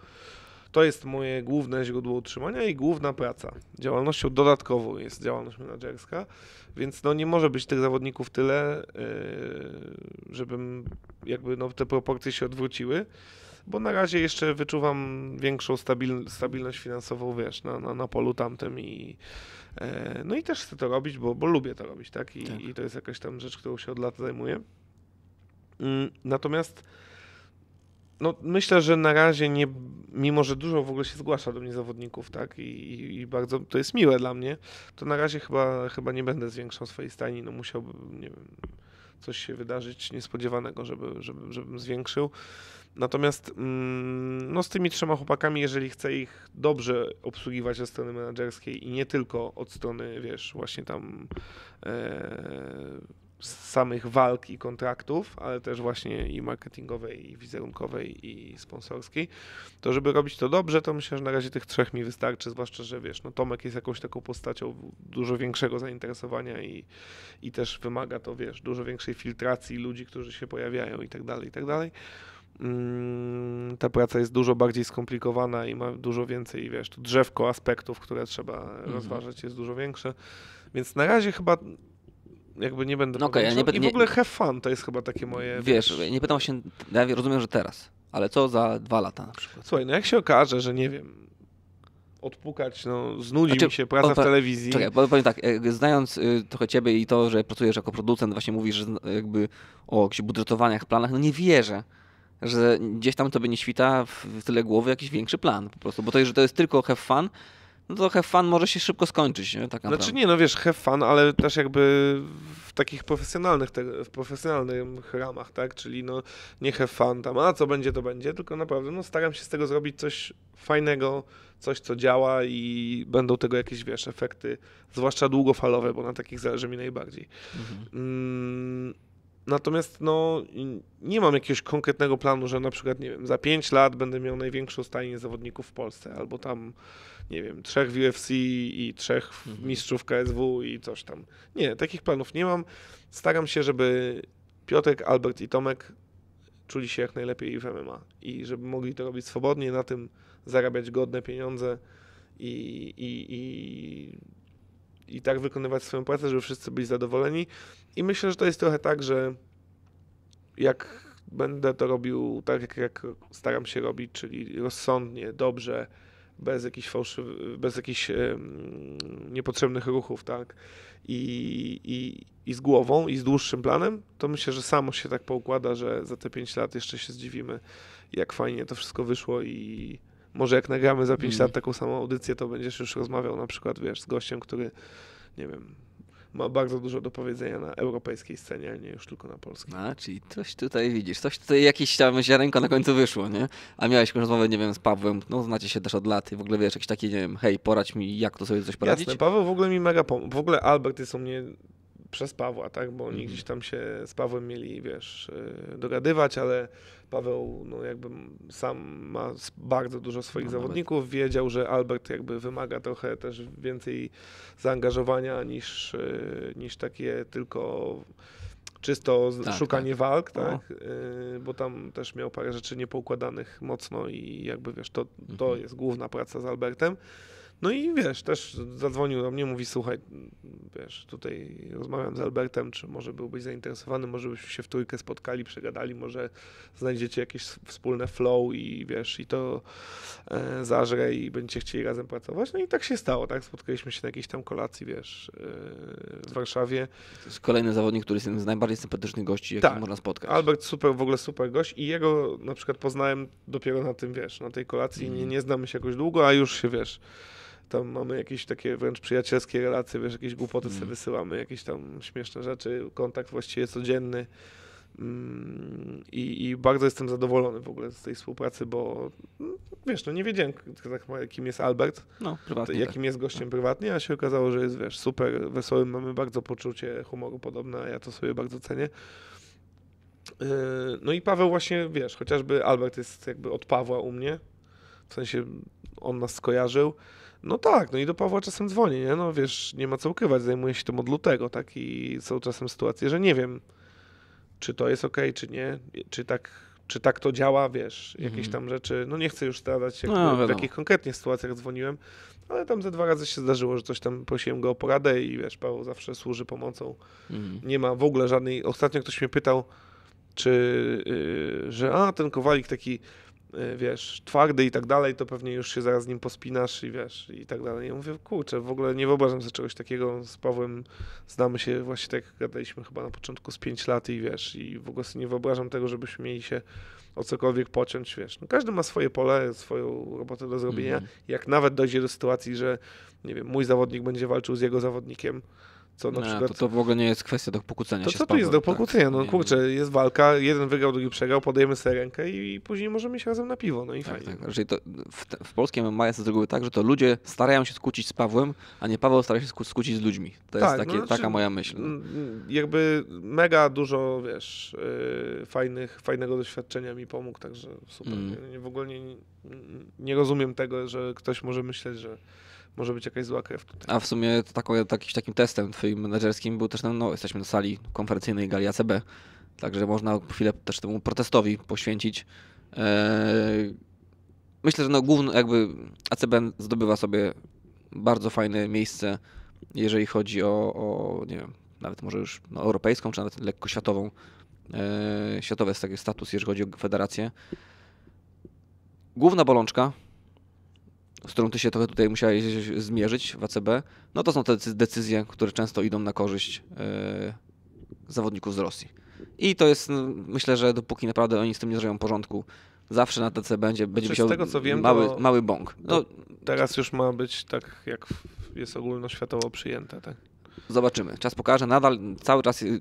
to jest moje główne źródło utrzymania i główna praca. Działalnością dodatkową jest działalność menedżerska, więc no nie może być tych zawodników tyle, yy, żebym jakby no te proporcje się odwróciły, bo na razie jeszcze wyczuwam większą stabil, stabilność finansową, wiesz, na, na, na polu tamtym i e, no i też chcę to robić, bo, bo lubię to robić, tak? I, tak. I to jest jakaś tam rzecz, którą się od lat zajmuję. Mm, natomiast no, myślę, że na razie nie, mimo że dużo w ogóle się zgłasza do mnie zawodników, tak, i, i bardzo to jest miłe dla mnie, to na razie chyba, chyba nie będę zwiększał swojej stajni, no musiałbym, nie wiem, coś się wydarzyć niespodziewanego, żeby, żeby, żebym zwiększył. Natomiast mm, no, z tymi trzema chłopakami, jeżeli chcę ich dobrze obsługiwać ze strony menedżerskiej i nie tylko od strony, wiesz, właśnie tam e, samych walk i kontraktów, ale też właśnie i marketingowej, i wizerunkowej, i sponsorskiej, to żeby robić to dobrze, to myślę, że na razie tych trzech mi wystarczy, zwłaszcza, że wiesz, no Tomek jest jakąś taką postacią dużo większego zainteresowania i, i też wymaga to, wiesz, dużo większej filtracji ludzi, którzy się pojawiają i tak dalej, i tak dalej mm, ta praca jest dużo bardziej skomplikowana i ma dużo więcej, wiesz, to drzewko aspektów, które trzeba mhm. rozważać, jest dużo większe. Więc na razie chyba jakby nie będę no okay, ja nie, I w ogóle have fun to jest chyba takie moje... Wiesz, wiesz nie pytam się, ja rozumiem, że teraz, ale co za dwa lata na przykład? Słuchaj, no jak się okaże, że nie wiem, odpukać, no znudzi znaczy, mi się praca o, w telewizji. Czekaj, powiem tak, e, znając y, trochę ciebie i to, że pracujesz jako producent, właśnie mówisz że jakby o jakichś budżetowaniach, planach, no nie wierzę, że gdzieś tam tobie nie świta w, w tyle głowy jakiś większy plan po prostu, bo to, że to jest tylko have fun, no to have fun może się szybko skończyć, nie? Tak naprawdę. Znaczy nie, no wiesz, have fun, ale też jakby w takich profesjonalnych, te, w profesjonalnych ramach, tak? Czyli no nie have fun tam, a co będzie, to będzie, tylko naprawdę no staram się z tego zrobić coś fajnego, coś, co działa i będą tego jakieś, wiesz, efekty, zwłaszcza długofalowe, bo na takich zależy mi najbardziej. Mhm. Mm. Natomiast no, nie mam jakiegoś konkretnego planu, że na przykład, nie wiem, za 5 lat będę miał największą stajnię zawodników w Polsce, albo tam nie wiem, trzech w UFC i trzech w mhm. mistrzów KSW i coś tam. Nie, takich planów nie mam. Staram się, żeby Piotek, Albert i Tomek czuli się jak najlepiej w MMA i żeby mogli to robić swobodnie, na tym zarabiać godne pieniądze i, i, i, i tak wykonywać swoją pracę, żeby wszyscy byli zadowoleni. I myślę, że to jest trochę tak, że jak będę to robił tak, jak, jak staram się robić, czyli rozsądnie, dobrze, bez jakichś fałszywych, bez jakichś niepotrzebnych ruchów, tak? I, i, I z głową, i z dłuższym planem, to myślę, że samo się tak poukłada, że za te 5 lat jeszcze się zdziwimy, jak fajnie to wszystko wyszło i może jak nagramy za 5 mm. lat taką samą audycję, to będziesz już rozmawiał na przykład, wiesz, z gościem, który, nie wiem, ma bardzo dużo do powiedzenia na europejskiej scenie, a nie już tylko na polskiej. A, czyli coś tutaj widzisz, coś tutaj, jakieś tam ziarenko na końcu wyszło, nie? A miałeś rozmowę, nie wiem, z Pawłem, no znacie się też od lat i w ogóle wiesz, jakiś taki, nie wiem, hej, poradź mi, jak to sobie coś poradzić? Jasne, Paweł w ogóle mi mega pomógł. W ogóle Albert jest u mnie przez Pawła, tak? Bo oni mhm. gdzieś tam się z Pawłem mieli, wiesz, y, dogadywać, ale Paweł, no jakby sam ma bardzo dużo swoich no, zawodników, wiedział, że Albert jakby wymaga trochę też więcej zaangażowania niż, y, niż takie tylko czysto tak, szukanie tak. walk, tak? Y, bo tam też miał parę rzeczy niepoukładanych mocno i jakby wiesz, to, to mhm. jest główna praca z Albertem. No i wiesz, też zadzwonił do mnie, mówi, słuchaj, wiesz, tutaj rozmawiam z Albertem, czy może byłbyś zainteresowany, może byśmy się w trójkę spotkali, przegadali, może znajdziecie jakieś wspólne flow i wiesz, i to e, zażre i będziecie chcieli razem pracować. No i tak się stało, tak, spotkaliśmy się na jakiejś tam kolacji, wiesz, e, w Warszawie. To jest kolejny zawodnik, który jest jednym z najbardziej sympatycznych gości, jakich tak. można spotkać. Albert super, w ogóle super gość i jego na przykład poznałem dopiero na tym, wiesz, na tej kolacji, mm. nie, nie znamy się jakoś długo, a już się, wiesz, tam mamy jakieś takie wręcz przyjacielskie relacje, wiesz, jakieś głupoty mm. sobie wysyłamy, jakieś tam śmieszne rzeczy, kontakt właściwie codzienny. Mm, I, I, bardzo jestem zadowolony w ogóle z tej współpracy, bo mm, wiesz, no nie wiedziałem, tak kim jest Albert, no, prywatnie, jakim tak. jest gościem tak. prywatnie, a się okazało, że jest wiesz, super wesołym, mamy bardzo poczucie humoru podobne, a ja to sobie bardzo cenię. Yy, no i Paweł właśnie, wiesz, chociażby Albert jest jakby od Pawła u mnie, w sensie on nas skojarzył. No tak, no i do Pawła czasem dzwonię, nie? No wiesz, nie ma co ukrywać, zajmuję się tym od lutego, tak? I są czasem sytuacje, że nie wiem, czy to jest ok, czy nie, czy tak, czy tak to działa, wiesz, jakieś mhm. tam rzeczy. No nie chcę już zdradzać, się no, w jakich konkretnie sytuacjach dzwoniłem, ale tam ze dwa razy się zdarzyło, że coś tam prosiłem go o poradę i wiesz, Paweł zawsze służy pomocą. Mhm. Nie ma w ogóle żadnej... Ostatnio ktoś mnie pytał, czy, yy, że a, ten Kowalik taki Y, wiesz, twardy i tak dalej, to pewnie już się zaraz z nim pospinasz i wiesz, i tak dalej. Ja mówię, kurczę, w ogóle nie wyobrażam sobie czegoś takiego. Z Pawłem znamy się właśnie tak, jak gadaliśmy chyba na początku z 5 lat i wiesz, i w ogóle sobie nie wyobrażam tego, żebyśmy mieli się o cokolwiek pociąć, wiesz. No, każdy ma swoje pole, swoją robotę do zrobienia. Mm -hmm. Jak nawet dojdzie do sytuacji, że, nie wiem, mój zawodnik będzie walczył z jego zawodnikiem, co na nie, przykład... to, to w ogóle nie jest kwestia do pokłócenia to się. To co tu jest do tak. pokłócenia? Tak, no kurczę, jest walka, jeden wygrał, drugi przegrał, podajemy sobie rękę i, i później możemy iść razem na piwo, no i tak, fajnie. Tak. To w, w polskim maja z reguły tak, że to ludzie starają się skłócić z Pawłem, a nie Paweł stara się skłócić z ludźmi. To tak, jest takie, no, znaczy, taka moja myśl. No. Jakby mega dużo, wiesz, yy, fajnych, fajnego doświadczenia mi pomógł, także super. Mm. w ogóle nie, nie rozumiem tego, że ktoś może myśleć, że może być jakaś zła krew tutaj. A w sumie to takim testem twoim menedżerskim był też, no, no jesteśmy na sali konferencyjnej Gali ACB, także można chwilę też temu protestowi poświęcić. Eee, myślę, że no główny jakby ACB zdobywa sobie bardzo fajne miejsce, jeżeli chodzi o, o nie wiem, nawet może już no, europejską, czy nawet lekko światową, e, światowy jest taki status, jeżeli chodzi o federację. Główna bolączka z którą ty się trochę tutaj musiałeś zmierzyć w ACB, no to są te decyzje, które często idą na korzyść e, zawodników z Rosji. I to jest, no, myślę, że dopóki naprawdę oni z tym nie zrobią porządku, zawsze na TC będzie, będzie znaczy, wisiał tego, wiem, mały, mały bąk. No, teraz już ma być tak, jak jest ogólnoświatowo przyjęte. Tak? Zobaczymy. Czas pokaże. Nadal cały czas y, y,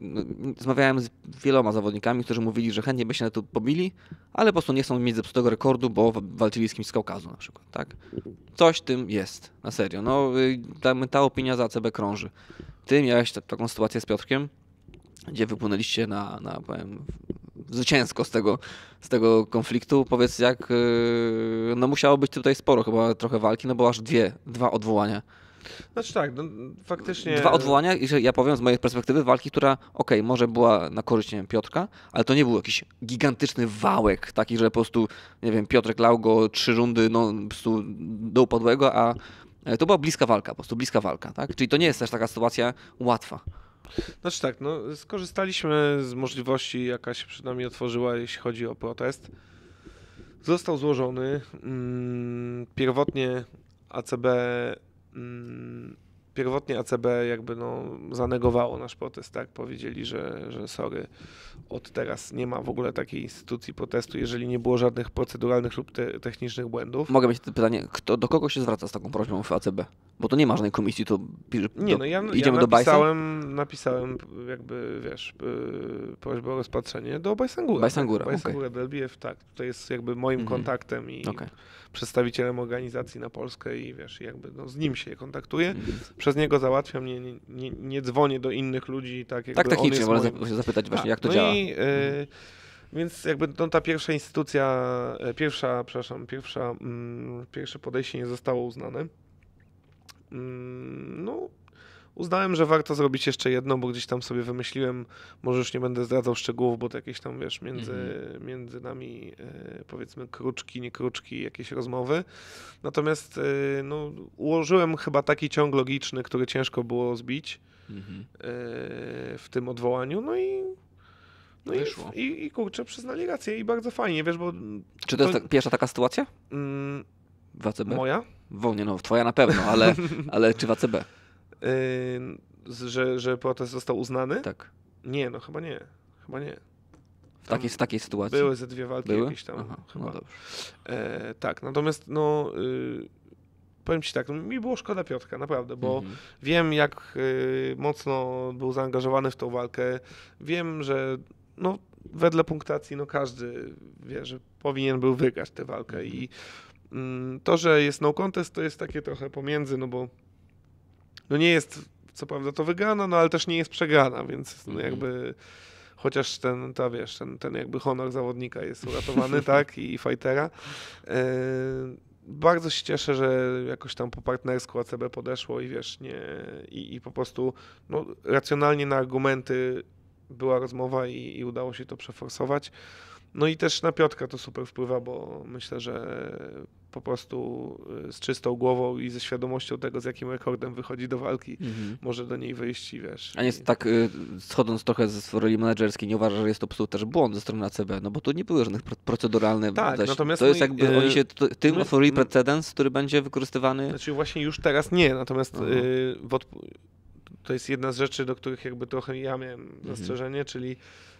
rozmawiałem z wieloma zawodnikami, którzy mówili, że chętnie by się na to pobili, ale po prostu nie chcą mieć zepsutego rekordu, bo walczyli z kimś z Kaukazu na przykład. Tak? Coś tym jest. Na serio. No, y, ta, ta opinia za ACB krąży. Ty miałeś taką sytuację z Piotrkiem, gdzie wypłynęliście na, na powiem, zwycięsko z tego, z tego konfliktu. Powiedz, jak. No, musiało być tutaj sporo chyba trochę walki, no bo aż dwie, dwa odwołania znaczy tak, no, faktycznie. Dwa odwołania, i ja powiem z mojej perspektywy, walki, która ok, może była na korzyść nie wiem, Piotrka, ale to nie był jakiś gigantyczny wałek, taki, że po prostu, nie wiem, Piotrek lał go trzy rundy no, po prostu do upadłego, a e, to była bliska walka, po prostu bliska walka, tak? Czyli to nie jest też taka sytuacja łatwa. Znaczy tak, no, skorzystaliśmy z możliwości, jaka się przed nami otworzyła, jeśli chodzi o protest. Został złożony. Mm, pierwotnie ACB 嗯。pierwotnie ACB jakby no, zanegowało nasz protest, tak? Powiedzieli, że, że sorry, od teraz nie ma w ogóle takiej instytucji protestu, jeżeli nie było żadnych proceduralnych lub te, technicznych błędów. Mogę mieć pytanie, kto, do kogo się zwraca z taką prośbą w ACB? Bo to nie ma żadnej komisji, to no, do, no ja, idziemy ja do napisałem, do napisałem jakby, wiesz, yy, prośbę o rozpatrzenie do Bajsangura. Bajsangura, tak? Bajsangura okay. Belbiew, tak. To jest jakby moim mhm. kontaktem i okay. przedstawicielem organizacji na Polskę i wiesz, jakby no, z nim się kontaktuję. Mhm przez niego załatwiam, nie, nie, nie, nie dzwonię do innych ludzi. Tak, jakby tak technicznie, można moim... zapytać właśnie, tak, jak to no działa. I, e, mhm. więc jakby no, ta pierwsza instytucja, e, pierwsza, przepraszam, pierwsza, mm, pierwsze podejście nie zostało uznane. Mm, no, uznałem, że warto zrobić jeszcze jedno, bo gdzieś tam sobie wymyśliłem, może już nie będę zdradzał szczegółów, bo to jakieś tam, wiesz, między, mm -hmm. między nami e, powiedzmy kruczki, nie kruczki, jakieś rozmowy. Natomiast e, no, ułożyłem chyba taki ciąg logiczny, który ciężko było zbić mm -hmm. w tym odwołaniu, no i no i, i, i kurczę, przyznali rację i bardzo fajnie, wiesz, bo... Czy to, to... jest ta, pierwsza taka sytuacja? Mm, w ACB? Moja? Wolnie, no twoja na pewno, ale, *laughs* ale czy w ACB? Yy, że, że protest został uznany? Tak. Nie, no chyba nie. Chyba nie. W takiej, w takiej sytuacji? Były ze dwie walki były? jakieś tam. Aha, no chyba. No dobrze. E, tak, natomiast no... Y, powiem ci tak, no, mi było szkoda Piotrka, naprawdę, bo mhm. wiem, jak y, mocno był zaangażowany w tą walkę. Wiem, że no, wedle punktacji no, każdy wie, że powinien był wygrać tę walkę. Mhm. I y, to, że jest no contest, to jest takie trochę pomiędzy, no bo no nie jest co prawda to wygrana, no ale też nie jest przegrana, więc no mhm. jakby chociaż ten, ta wiesz, ten, ten jakby honor zawodnika jest uratowany, *laughs* tak, i fightera. E, bardzo się cieszę, że jakoś tam po partnersku ACB podeszło i wiesz, nie, i, i po prostu no, racjonalnie na argumenty była rozmowa i, i udało się to przeforsować. No i też na Piotka to super wpływa, bo myślę, że po prostu y, z czystą głową i ze świadomością tego, z jakim rekordem wychodzi do walki, mhm. może do niej wyjść i wiesz. A nie i... tak, y, schodząc trochę z roli menedżerskiej, nie uważasz, że jest to po też błąd ze strony ACB, no bo tu nie było żadnych proceduralnych Tak, zaś, natomiast... To jest jakby, my, oni się tym my, otworzyli precedens, który będzie wykorzystywany... Znaczy właśnie już teraz nie, natomiast y, to jest jedna z rzeczy, do których jakby trochę ja miałem mhm. zastrzeżenie, czyli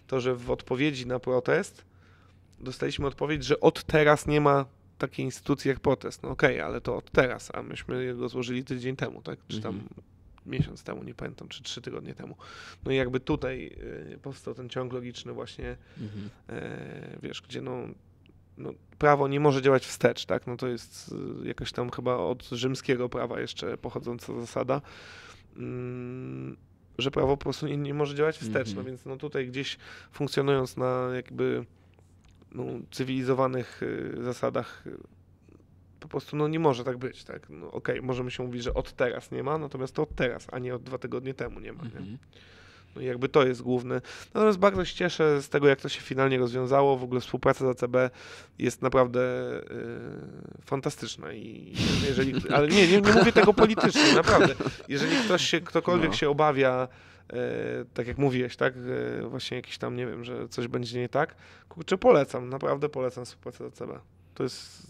to, że w odpowiedzi na protest dostaliśmy odpowiedź, że od teraz nie ma takiej instytucji jak protest. No okej, okay, ale to od teraz, a myśmy jego złożyli tydzień temu, tak? Czy tam mhm. miesiąc temu, nie pamiętam, czy trzy tygodnie temu. No i jakby tutaj y, powstał ten ciąg logiczny właśnie, mhm. E, wiesz, gdzie no no, prawo nie może działać wstecz, tak? No to jest y, jakaś tam chyba od rzymskiego prawa jeszcze pochodząca zasada, mm, że prawo po prostu nie, nie może działać wstecz, no mhm. więc no tutaj gdzieś funkcjonując na jakby no, cywilizowanych y, zasadach y, po prostu no, nie może tak być. Tak? No, Okej, okay, możemy się mówić, że od teraz nie ma, natomiast to od teraz, a nie od dwa tygodnie temu nie ma. Mhm. Nie? No jakby to jest główny. Natomiast bardzo się cieszę z tego, jak to się finalnie rozwiązało. W ogóle współpraca z ACB jest naprawdę y, fantastyczna. I jeżeli, ale nie, nie, nie mówię tego politycznie, naprawdę. Jeżeli ktoś się, ktokolwiek no. się obawia E, tak jak mówiłeś, tak, e, właśnie jakiś tam, nie wiem, że coś będzie nie tak, kurczę, polecam, naprawdę polecam współpracę z CB. To jest,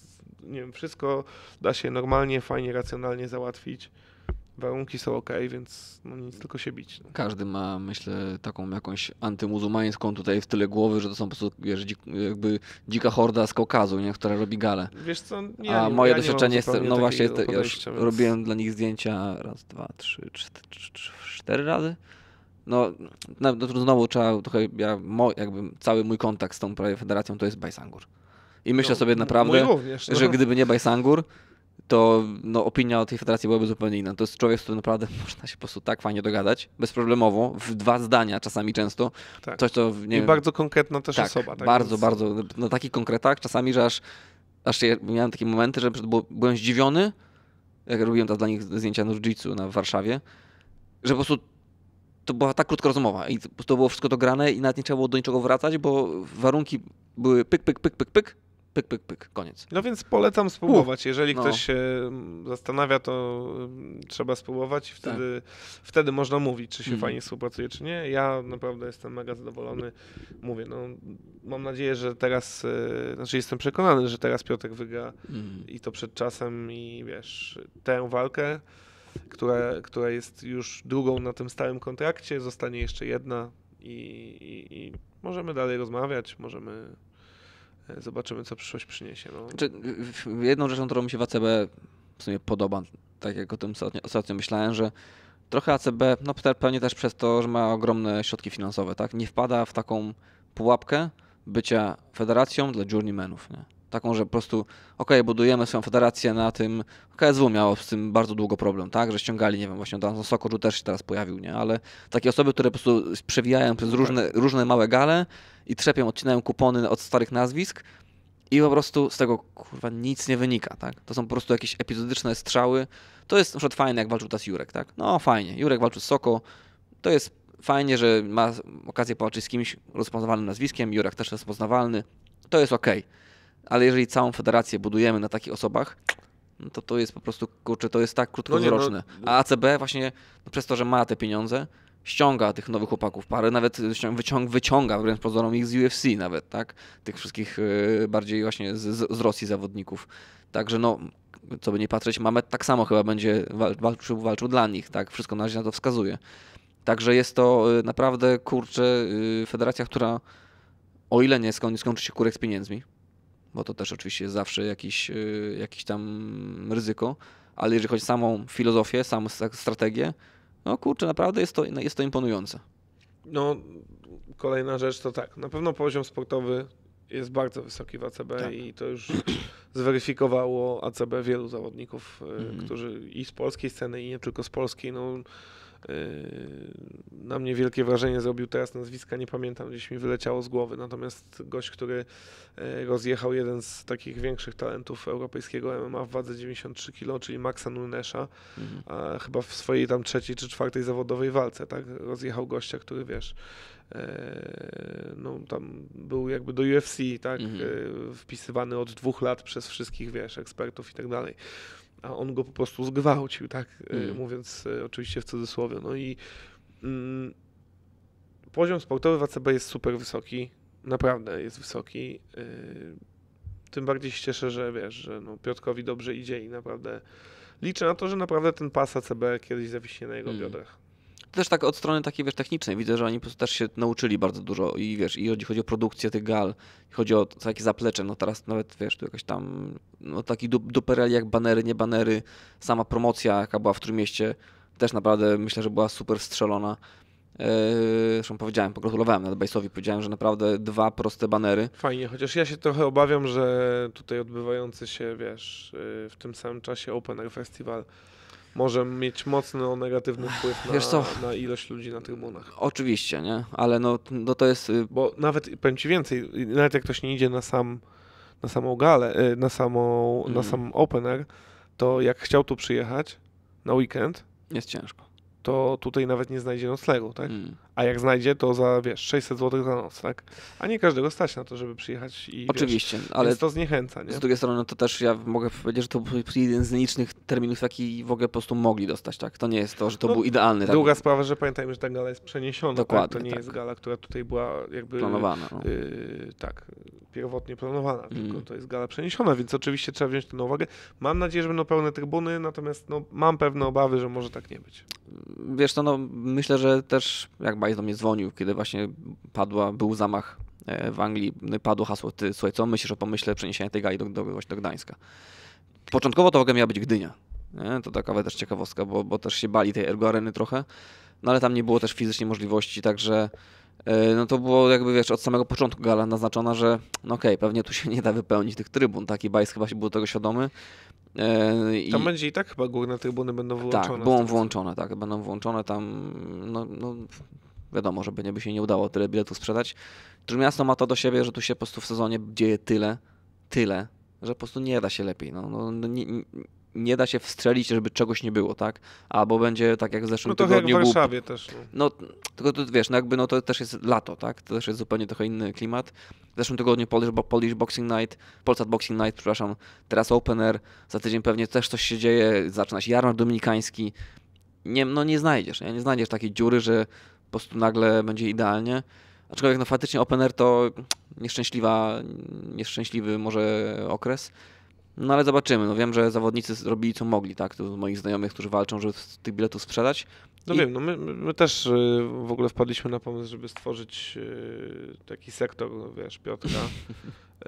nie wiem, wszystko da się normalnie, fajnie, racjonalnie załatwić warunki są ok, więc no nic, tylko się bić. No. Każdy ma, myślę, taką jakąś antymuzułmańską tutaj w tyle głowy, że to są po prostu wiesz, dzik, jakby dzika horda z Kaukazu, nie? która robi galę. Wiesz co, nie, A moje ja doświadczenie jest, no właśnie, ja robiłem dla nich zdjęcia raz, dwa, trzy, cztery, cztery razy no, no znowu trzeba trochę, ja, mo, jakby cały mój kontakt z tą prawie federacją to jest Bajsangur. I myślę no, sobie naprawdę, również, no. że no. gdyby nie Bajsangur, to no, opinia o tej federacji byłaby zupełnie inna. To jest człowiek, z którym naprawdę *laughs* można się po prostu tak fajnie dogadać, bezproblemowo, w dwa zdania czasami często. Tak. Coś, co, nie I wiem, bardzo konkretna też tak, osoba. Tak bardzo, więc... bardzo. Na no, takich konkretach czasami, że aż, aż ja miałem takie momenty, że byłem zdziwiony, jak robiłem dla nich zdjęcia na jiu na w Warszawie, że po prostu to była tak krótka rozmowa i to było wszystko dograne i nawet nie trzeba było do niczego wracać, bo warunki były pyk, pyk, pyk, pyk, pyk, pyk, pyk, pyk, koniec. No więc polecam spróbować. Jeżeli no. ktoś się mm, zastanawia, to mm, trzeba spróbować i tak. wtedy, tak. wtedy można mówić, czy się mm. fajnie współpracuje, czy nie. Ja naprawdę jestem mega zadowolony. Mówię, no mam nadzieję, że teraz, e, znaczy jestem przekonany, że teraz Piotr wygra mm. i to przed czasem i wiesz, tę walkę która, która jest już drugą na tym stałym kontrakcie, zostanie jeszcze jedna i, i, i możemy dalej rozmawiać, możemy e, zobaczymy, co przyszłość przyniesie. No. Znaczy, jedną rzeczą, którą mi się w ACB w sumie podoba, tak jak o tym ostatnio, ostatnio myślałem, że trochę ACB, no pewnie też przez to, że ma ogromne środki finansowe, tak, nie wpada w taką pułapkę bycia federacją dla journeymenów, nie? Taką, że po prostu, okej, budujemy swoją federację na tym. KSW miało z tym bardzo długo problem, tak? Że ściągali, nie wiem, właśnie Danzo Soko też się teraz pojawił, nie? Ale takie osoby, które po prostu przewijają przez no tak. różne, różne małe gale i trzepią, odcinają kupony od starych nazwisk i po prostu z tego kurwa nic nie wynika, tak? To są po prostu jakieś epizodyczne strzały. To jest na przykład fajne, jak walczył teraz Jurek, tak? No fajnie, Jurek walczył z Soko, to jest fajnie, że ma okazję połączyć z kimś rozpoznawalnym nazwiskiem, Jurek też rozpoznawalny, to jest okej. Okay ale jeżeli całą federację budujemy na takich osobach, no to to jest po prostu, kurczę, to jest tak krótkowzroczne. No, no- A ACB właśnie no przez to, że ma te pieniądze, ściąga tych nowych chłopaków parę, nawet wyciąga, wyciąga wręcz pozorom ich z UFC nawet, tak? Tych wszystkich e, bardziej właśnie z, z Rosji zawodników. Także no, co by nie patrzeć, Mamet tak samo chyba będzie walczył, walczył dla nich, tak? Wszystko na razie na to wskazuje. Także jest to e, naprawdę, kurczę, e, federacja, która o ile nie skończy się kurek z pieniędzmi, bo to też oczywiście jest zawsze jakiś, y, jakiś tam ryzyko, ale jeżeli chodzi o samą filozofię, samą strategię, no kurczę, naprawdę jest to, jest to imponujące. No, kolejna rzecz to tak, na pewno poziom sportowy jest bardzo wysoki w ACB tak. i to już *clears throat* zweryfikowało ACB wielu zawodników, mm. którzy i z polskiej sceny, i nie tylko z polskiej, no tak. Y, na mnie wielkie wrażenie zrobił teraz nazwiska, nie pamiętam, gdzieś mi wyleciało z głowy. Natomiast gość, który y, rozjechał jeden z takich większych talentów europejskiego MMA w wadze 93 kg, czyli Maxa Nunesza, mhm. chyba w swojej tam trzeciej czy czwartej zawodowej walce, tak? Rozjechał gościa, który wiesz, y, no, tam był jakby do UFC, tak, mhm. wpisywany od dwóch lat przez wszystkich, wiesz, ekspertów i tak dalej a on go po prostu zgwałcił, tak e, mm. mówiąc e, oczywiście w cudzysłowie. No i mm, poziom sportowy w ACB jest super wysoki, naprawdę jest wysoki. E, tym bardziej się cieszę, że wiesz, że no Piotrkowi dobrze idzie i naprawdę liczę na to, że naprawdę ten pas ACB kiedyś zawiśnie na jego mm. biodrach też tak od strony takiej, wiesz, technicznej widzę, że oni po prostu też się nauczyli bardzo dużo i wiesz, i chodzi, chodzi o produkcję tych gal, chodzi o takie zaplecze, no teraz nawet, wiesz, tu jakiś tam, no taki duperel jak banery, nie banery, sama promocja, jaka była w mieście też naprawdę myślę, że była super strzelona. Yy, zresztą powiedziałem, pogratulowałem bajsowi powiedziałem, że naprawdę dwa proste banery. Fajnie, chociaż ja się trochę obawiam, że tutaj odbywający się, wiesz, y, w tym samym czasie Open Air Festival może mieć mocny negatywny wpływ na, na, ilość ludzi na trybunach. Oczywiście, nie? Ale no, no to jest... Y, Bo nawet, powiem Ci więcej, nawet jak ktoś nie idzie na sam na samą galę, y, na, samą, mm. na sam opener, to jak chciał tu przyjechać na weekend... Jest ciężko. To tutaj nawet nie znajdzie noclegu, tak? Mm. A jak znajdzie, to za wiesz, 600 zł za noc, tak? A nie każdego stać na to, żeby przyjechać i. Oczywiście, wiesz, ale. to zniechęca, nie? Z drugiej strony, no to też ja mogę powiedzieć, że to był jeden z nielicznych terminów, jaki w ogóle po prostu mogli dostać, tak? To nie jest to, że to no, był idealny. Tak? Druga sprawa, że pamiętajmy, że ta gala jest przeniesiona. Tak? Dokładnie. Tak? To nie tak. jest gala, która tutaj była jakby. Planowana. No. Yy, tak, pierwotnie planowana, mm. tylko to jest gala przeniesiona, więc oczywiście trzeba wziąć to na uwagę. Mam nadzieję, że będą pełne trybuny, natomiast no, mam pewne obawy, że może tak nie być. Wiesz, to no, myślę, że też jak Price do mnie dzwonił, kiedy właśnie padła, był zamach e, w Anglii, no padło hasło, ty słuchaj, co myślisz o pomyśle przeniesienia tej gali do, do, właśnie do Gdańska? Początkowo to w ogóle miała być Gdynia. Nie? To taka też ciekawostka, bo, bo też się bali tej Ergo Areny trochę, no ale tam nie było też fizycznie możliwości, także e, no to było jakby, wiesz, od samego początku gala naznaczona, że no okej, okay, pewnie tu się nie da wypełnić tych trybun, taki Bajs chyba się był tego świadomy. E, tam będzie i tak chyba górne trybuny będą tak, włączone. Tak, będą włączone, tak, będą włączone tam, no, no Wiadomo, żeby nie by się nie udało tyle biletów sprzedać. Trójmiasto ma to do siebie, że tu się po prostu w sezonie dzieje tyle, tyle, że po prostu nie da się lepiej. No, no, no nie, nie da się wstrzelić, żeby czegoś nie było, tak? Albo będzie tak jak w zeszłym no to tygodniu. Jak w Warszawie był... też. No. no, tylko to, wiesz, no jakby no to też jest lato, tak? To też jest zupełnie trochę inny klimat. W zeszłym tygodniu Polish, Polish Boxing Night, Polsat Boxing Night, przepraszam, teraz Open Air, za tydzień pewnie też coś się dzieje, zaczyna się jarmark dominikański. Nie, no nie znajdziesz, nie znajdziesz takiej dziury, że po prostu nagle będzie idealnie. Aczkolwiek no faktycznie open air to nieszczęśliwa, nieszczęśliwy może okres, no ale zobaczymy. No wiem, że zawodnicy robili co mogli, tak? Tu moich znajomych, którzy walczą, żeby tych biletów sprzedać. No I... wiem, no my, my też y, w ogóle wpadliśmy na pomysł, żeby stworzyć y, taki sektor, no, wiesz, Piotra. *laughs*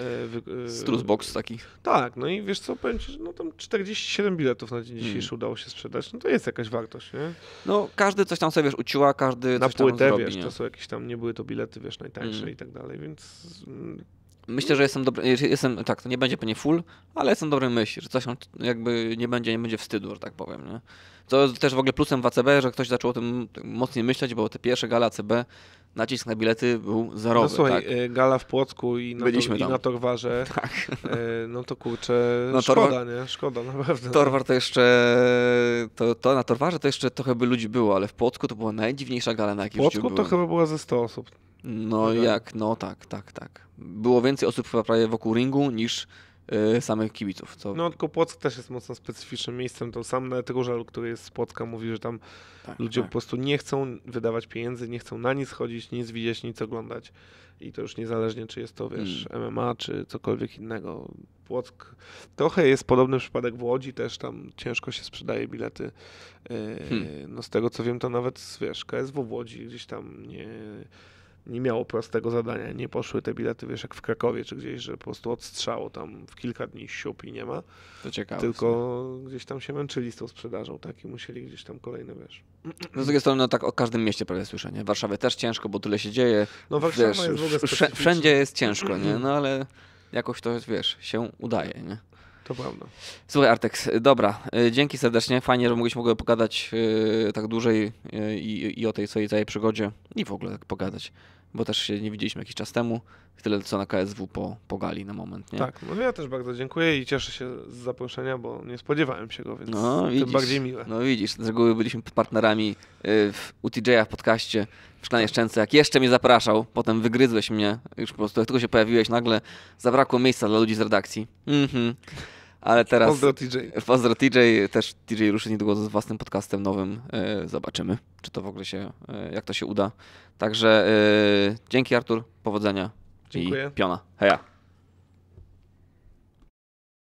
Y, Struzbox taki. Tak, no i wiesz co, powiem ci, że no tam 47 biletów na dzień dzisiejszy hmm. udało się sprzedać, no to jest jakaś wartość, nie? No każdy coś tam sobie, wiesz, uciła, każdy na coś płytę, tam zrobi, wiesz, nie? to są jakieś tam, nie były to bilety, wiesz, najtańsze hmm. i tak dalej, więc mm, myślę, że jestem dobry, jestem, tak, to nie będzie pewnie full, ale jestem dobrym myśli, że coś jakby nie będzie, nie będzie wstydu, że tak powiem, nie? To jest też w ogóle plusem w ACB, że ktoś zaczął o tym tak mocniej myśleć, bo te pierwsze gala ACB, nacisk na bilety był zerowy. No słuchaj, tak. E, gala w Płocku i na, to, i na Torwarze, *laughs* tak. E, no to kurczę, no, szkoda, torwar, nie? Szkoda, na pewno. Torwar to jeszcze, to, to, na Torwarze to jeszcze trochę by ludzi było, ale w Płocku to była najdziwniejsza gala, na jakiej W Płocku to chyba była ze 100 osób. No tak. jak, no tak, tak, tak było więcej osób prawie wokół ringu niż y, samych kibiców. Co... No tylko Płock też jest mocno specyficznym miejscem. To sam nawet Różal, który jest z Płocka, mówi, że tam tak, ludzie tak. po prostu nie chcą wydawać pieniędzy, nie chcą na nic chodzić, nic widzieć, nic oglądać. I to już niezależnie, czy jest to, wiesz, MMA, czy cokolwiek innego. Płock trochę jest podobny przypadek w Łodzi, też tam ciężko się sprzedaje bilety. Yy, hmm. No z tego co wiem, to nawet, wiesz, KSW w Łodzi gdzieś tam nie nie miało prostego zadania. Nie poszły te bilety, wiesz, jak w Krakowie czy gdzieś, że po prostu odstrzało tam w kilka dni siup i nie ma. To ciekawe. Tylko gdzieś tam się męczyli z tą sprzedażą, tak? I musieli gdzieś tam kolejne, wiesz. No z drugiej strony, no tak o każdym mieście prawie słyszę, nie? Warszawie też ciężko, bo tyle się dzieje. No Warszawa wiesz, jest w ogóle Wszędzie jest ciężko, nie? No ale jakoś to, wiesz, się udaje, nie? To prawda. Słuchaj Artek, dobra, e, dzięki serdecznie. Fajnie, że mogliśmy mogę pogadać e, tak dłużej e, i, i o tej swojej całej przygodzie i w ogóle tak pogadać bo też się nie widzieliśmy jakiś czas temu. Tyle co na KSW po, po na moment. Nie? Tak, no ja też bardzo dziękuję i cieszę się z zaproszenia, bo nie spodziewałem się go, więc no, widzisz, tym bardziej miłe. No widzisz, z reguły byliśmy partnerami w UTJ-a w podcaście w szklanie tak. Szczęce. Jak jeszcze mnie zapraszał, potem wygryzłeś mnie, już po prostu jak tylko się pojawiłeś, nagle zabrakło miejsca dla ludzi z redakcji. Mhm ale teraz... Pozdro TJ. Pozdro TJ, też TJ ruszy niedługo z własnym podcastem nowym. E, zobaczymy, czy to w ogóle się, e, jak to się uda. Także e, dzięki Artur, powodzenia. Dziękuję. I piona. Heja.